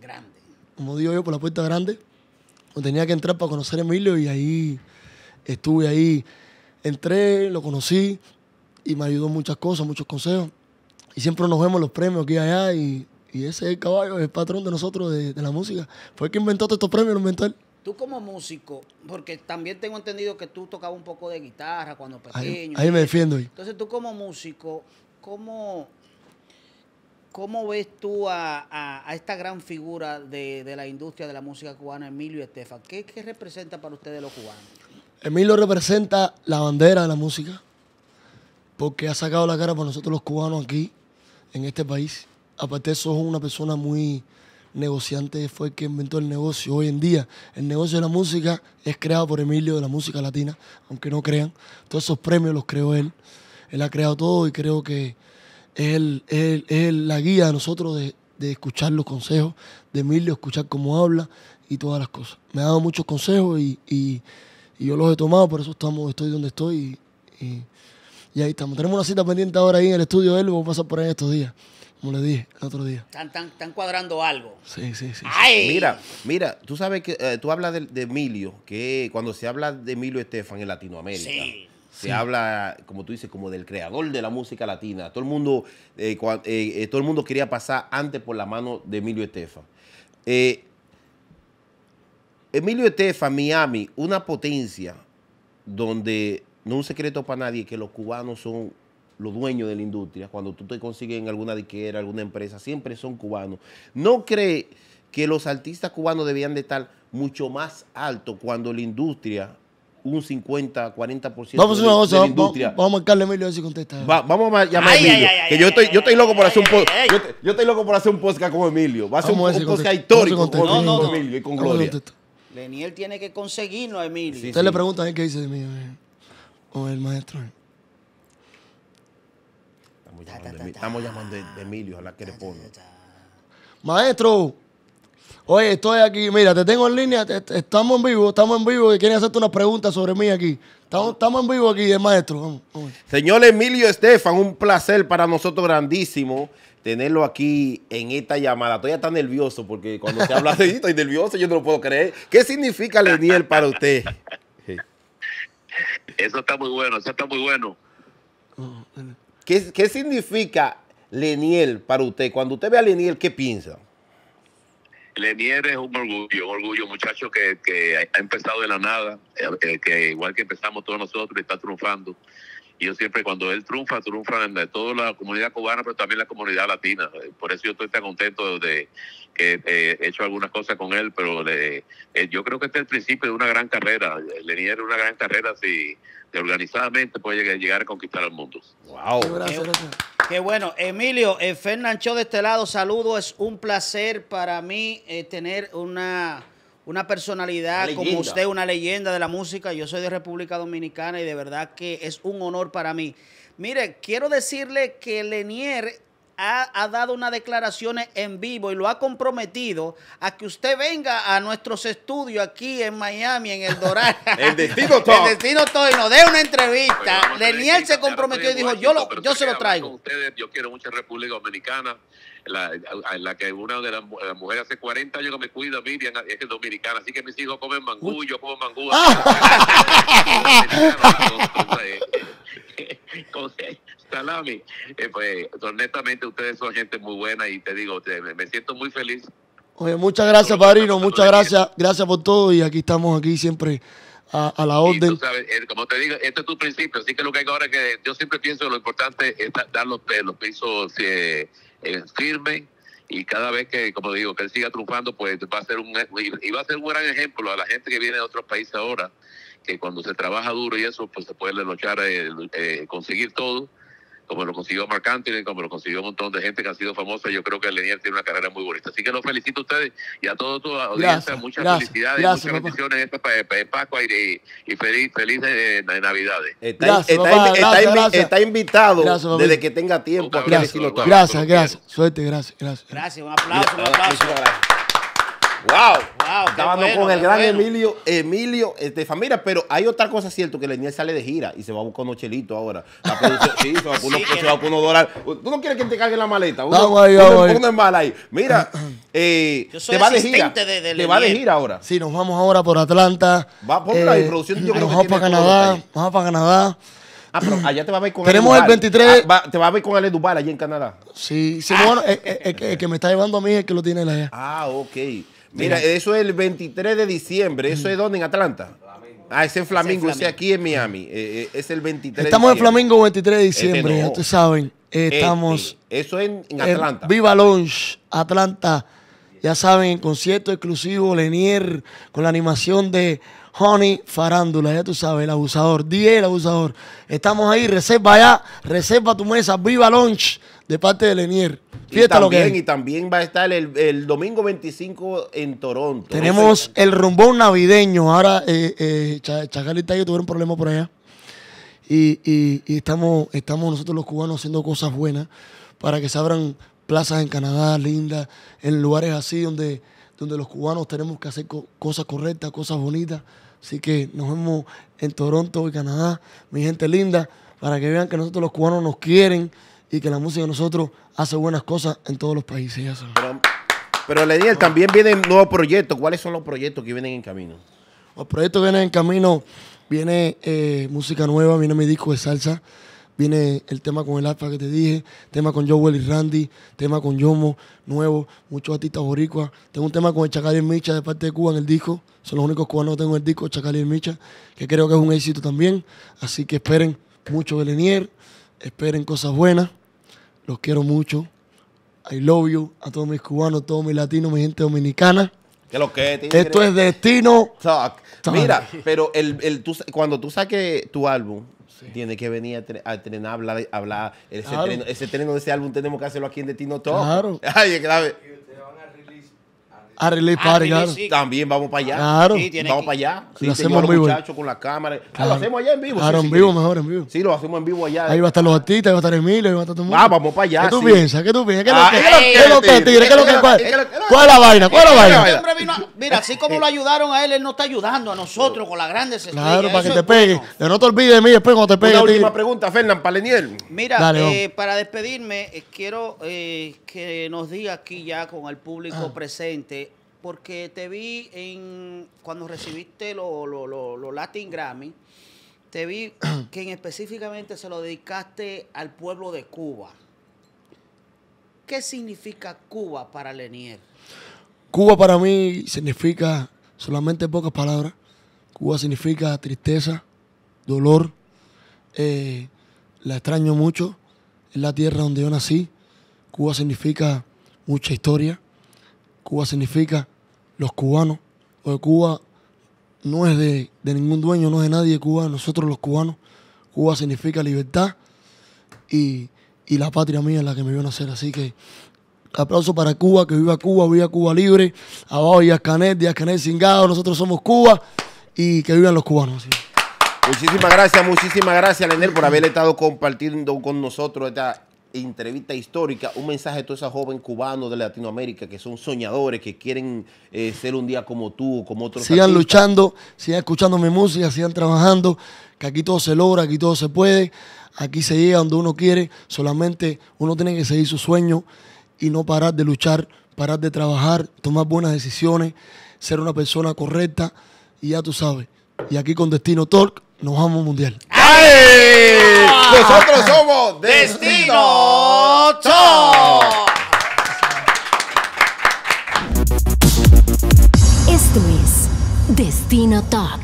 grande. Como digo yo, por la puerta grande. tenía que entrar para conocer a Emilio y ahí estuve ahí. Entré, lo conocí y me ayudó muchas cosas, muchos consejos. Y siempre nos vemos los premios aquí y allá y, ese es el caballo, el patrón de nosotros de, la música. Fue el que inventó todos estos premios, lo inventó Tú como músico, porque también tengo entendido que tú tocabas un poco de guitarra cuando pequeño. ahí me defiendo. Entonces tú como músico, ¿cómo, ¿Cómo ves tú a, esta gran figura de, la industria de la música cubana, Emilio Estefan? ¿Qué, ¿Qué, representa para ustedes los cubanos? Emilio representa la bandera de la música, porque ha sacado la cara para nosotros los cubanos aquí, en este país. Aparte eso, es una persona muy negociante, fue quien inventó el negocio. Hoy en día, el negocio de la música es creado por Emilio de la música latina, aunque no crean. Todos esos premios los creó él. Él ha creado todo y creo que es, la guía de nosotros de, escuchar los consejos de Emilio, escuchar cómo habla y todas las cosas. Me ha dado muchos consejos y, yo los he tomado, por eso estamos, estoy donde estoy y, ahí estamos. Tenemos una cita pendiente ahora ahí en el estudio de él, vamos a pasar por ahí estos días como le dije el otro día. Están, están, cuadrando algo. Sí, sí, sí. Mira, mira, tú sabes que eh, tú hablas de, Emilio, que cuando se habla de Emilio Estefan en Latinoamérica, sí. Se habla, como tú dices, como del creador de la música latina. Todo el mundo, eh, eh, eh, todo el mundo quería pasar antes por la mano de Emilio Estefa. Emilio Estefa, Miami, una potencia donde no es un secreto para nadie que los cubanos son los dueños de la industria. Cuando tú te consigues en alguna diquera, alguna empresa, siempre son cubanos. ¿No cree que los artistas cubanos debían de estar mucho más altos cuando la industria un 50, 40% vamos de, de la industria. Vamos, a marcarle a Emilio a ver si contesta. vamos a llamar a Emilio. que yo, estoy, loco por hacer un podcast. Yo, estoy loco por hacer un podcast con Emilio. Va a ser un, podcast histórico con, Emilio y con Gloria. Leniel tiene que conseguirlo a Emilio. Usted le pregunta a él qué dice Emilio. O el maestro. Eh. Estamos llamando, a Emilio, a la que le pongo Maestro. Oye, estoy aquí, mira, te tengo en línea, estamos en vivo, estamos en vivo y quieren hacerte una pregunta sobre mí aquí. Estamos, en vivo aquí, el maestro. Señor Emilio Estefan, un placer para nosotros grandísimo tenerlo aquí en esta llamada. Estoy ya nervioso porque cuando se habla de esto, estoy nervioso, yo no lo puedo creer. ¿Qué significa Leniel para usted? Eso está muy bueno, eso está muy bueno. ¿Qué, qué significa Leniel para usted? Cuando usted ve a Leniel, ¿qué piensa? Lenier es un orgullo, un orgullo, muchacho que, que ha empezado de la nada, eh, eh, que igual que empezamos todos nosotros, está triunfando. Y yo siempre, cuando él triunfa, triunfa en toda la comunidad cubana, pero también la comunidad latina. Por eso yo estoy tan contento de, que eh, he hecho algunas cosas con él, pero le, eh, yo creo que este es el principio de una gran carrera. Lenier es una gran carrera si organizadamente puede llegar a conquistar al mundo. ¡Wow! Qué bueno. Emilio, eh, Fernancho de este lado, saludo. Es un placer para mí eh, tener una, una personalidad como usted, una leyenda de la música. Yo soy de República Dominicana y de verdad que es un honor para mí. Mire, quiero decirle que Lenier ha, dado unas declaraciones en vivo y lo ha comprometido a que usted venga a nuestros estudios aquí en Miami, en el Doral. el Destino todo El Destino Talk y nos dé una entrevista. Daniel se comprometió y dijo, yo, lo, yo se lo traigo. Ustedes, yo quiero mucha República Dominicana. La, la, la, que una de las mujeres hace 40 años que me cuida, Miriam, es dominicana, así que mis hijos comen mangú, yo como mangú. Ah. con Salami, eh, pues honestamente ustedes son gente muy buena y te digo, me siento muy feliz. Oye, muchas gracias, Padrino, muchas gracias, gracias por todo y aquí estamos aquí siempre. A, la orden. Tú sabes, eh, como te digo, este es tu principio, así que lo que hay ahora es que yo siempre pienso que lo importante es dar los, eh, los pisos firme firmes y cada vez que, como digo, que él siga triunfando, pues va a ser un, y va a ser un gran ejemplo a la gente que viene de otros países ahora que cuando se trabaja duro y eso, pues se puede luchar, eh, eh, conseguir todo, como lo consiguió Marc Anthony, como lo consiguió un montón de gente que ha sido famosa, yo creo que Lenier tiene una carrera muy bonita. Así que los felicito a ustedes y a toda tu audiencia, muchas felicidades, muchas bendiciones Pascua y, y, feliz, feliz eh, Navidades. Está, invitado desde que tenga tiempo. Gracias, gracias, suerte, gracias, gracias. Gracias, un aplauso, un aplauso. ¡Wow! wow Estaba con el gran Emilio, Emilio Estefan. Mira, pero hay otra cosa cierto, que Leniel sale de gira y se va a buscar unos chelitos ahora. La producción, sí, se va a poner sí, unos, Tú no quieres que te cargue la maleta. Uno, no, ahí, uno, ahí. Mira, eh, te va de gira. te va de gira ahora. Sí, nos vamos ahora por Atlanta. Va, por la eh, producción. Yo creo nos vamos para Canadá, vamos para Canadá. Ah, pero allá te va a ver con Tenemos el, 23. Ah, te va a ver con el Duval allí en Canadá. Sí, sí, bueno, el, que me está llevando a mí es el que lo tiene allá. Ah, ok. Mira, eso es el 23 de diciembre. ¿Eso es donde? En Atlanta. Ah, ese es en Flamingo, ese, aquí en Miami. Eh, eh, es el 23 Estamos en Flamingo 23 de diciembre, este ya tú saben. estamos. Este, eso es en, Atlanta. Viva Lounge, Atlanta. Ya saben, concierto exclusivo, Lenier, con la animación de Honey Farándula. Ya tú sabes, el abusador. Die el abusador. Estamos ahí, reserva ya, reserva tu mesa. Viva Launch de parte de Lenier y también, va a estar el, domingo 25 en Toronto. Tenemos el rumbón navideño. Ahora, eh, eh, Chacal y yo tuvieron problemas por allá. Y, estamos, estamos nosotros los cubanos haciendo cosas buenas para que se abran plazas en Canadá, lindas, en lugares así donde, donde los cubanos tenemos que hacer cosas correctas, cosas bonitas. Así que nos vemos en Toronto y Canadá, mi gente linda, para que vean que nosotros los cubanos nos quieren y que la música de nosotros hace buenas cosas en todos los países. Pero, le también vienen nuevos proyectos. ¿Cuáles son los proyectos que vienen en camino? Los proyectos vienen en camino. Viene eh, música nueva, viene mi disco de salsa. Viene el tema con el Alfa que te dije, tema con Joel y Randy, tema con Yomo, nuevo, muchos artistas boricuas. Tengo un tema con el Chacal y el Micha de parte de Cuba en el disco. Son los únicos cubanos que tengo el disco, Chacal y el Micha, que creo que es un éxito también. Así que esperen mucho de esperen cosas buenas. Los quiero mucho. I love you a todos mis cubanos, a todos mis latinos, mi gente dominicana. Que lo que Esto es destino. Mira, pero el, el, tú, cuando tú saques tu álbum, tienes tiene que venir a, a entrenar, hablar, Ese, tren, ese de ese álbum tenemos que hacerlo aquí en Destino Talk. Claro. Ay, es grave a Relay ah, claro. También vamos para allá. Claro. Sí, vamos para allá. Lo hacemos en con lo hacemos allá en vivo. Claro, en vivo, mejor en vivo. Sí, lo hacemos en vivo allá. Ahí va a estar los artistas, ahí va a estar Emilio, ahí va a estar todo el mundo. Ah, vamos para allá, ¿Qué tú piensas? ¿Qué tú piensas? ¿Qué que- es que- cuál? es la vaina? ¿Cuál es la eh, vaina? Eh, eh, mira, así como lo ayudaron a él, él nos está ayudando a nosotros con la grandes estrellas. Claro, para que te pegue. No te olvides de mí después cuando te pegue. La última pregunta, Fernán Paleniel. Mira, para despedirme, quiero que nos diga aquí ya con el público ah. presente porque te vi en cuando recibiste los lo, Latin Grammy, te vi que específicamente se lo dedicaste al pueblo de Cuba. ¿Qué significa Cuba para Leniel? Cuba para mí significa, solamente pocas palabras, Cuba significa tristeza, dolor, eh, la extraño mucho, es la tierra donde yo nací, Cuba significa mucha historia, Cuba significa los cubanos, porque Cuba no es de, ningún dueño, no es de nadie Cuba, nosotros los cubanos. Cuba significa libertad y, la patria mía es la que me vio nacer. Así que aplauso para Cuba, que viva Cuba, viva Cuba libre. Abajo Díaz Canet, Díaz Canet Cingado, nosotros somos Cuba y que vivan los cubanos. Muchísimas gracias, muchísimas gracias, Lenel por haber estado compartiendo con nosotros esta entrevista histórica, un mensaje a todos esos jóvenes cubanos de Latinoamérica que son soñadores, que quieren eh, ser un día como tú, como otros. Sigan luchando, sigan escuchando mi música, sigan trabajando, que aquí todo se logra, aquí todo se puede, aquí se llega donde uno quiere, solamente uno tiene que seguir su sueño y no parar de luchar, parar de trabajar, tomar buenas decisiones, ser una persona correcta y ya tú sabes. Y aquí con Destino Talk nos vamos mundial. ¡Ay! Nosotros somos Destino Top. Esto es Destino Top.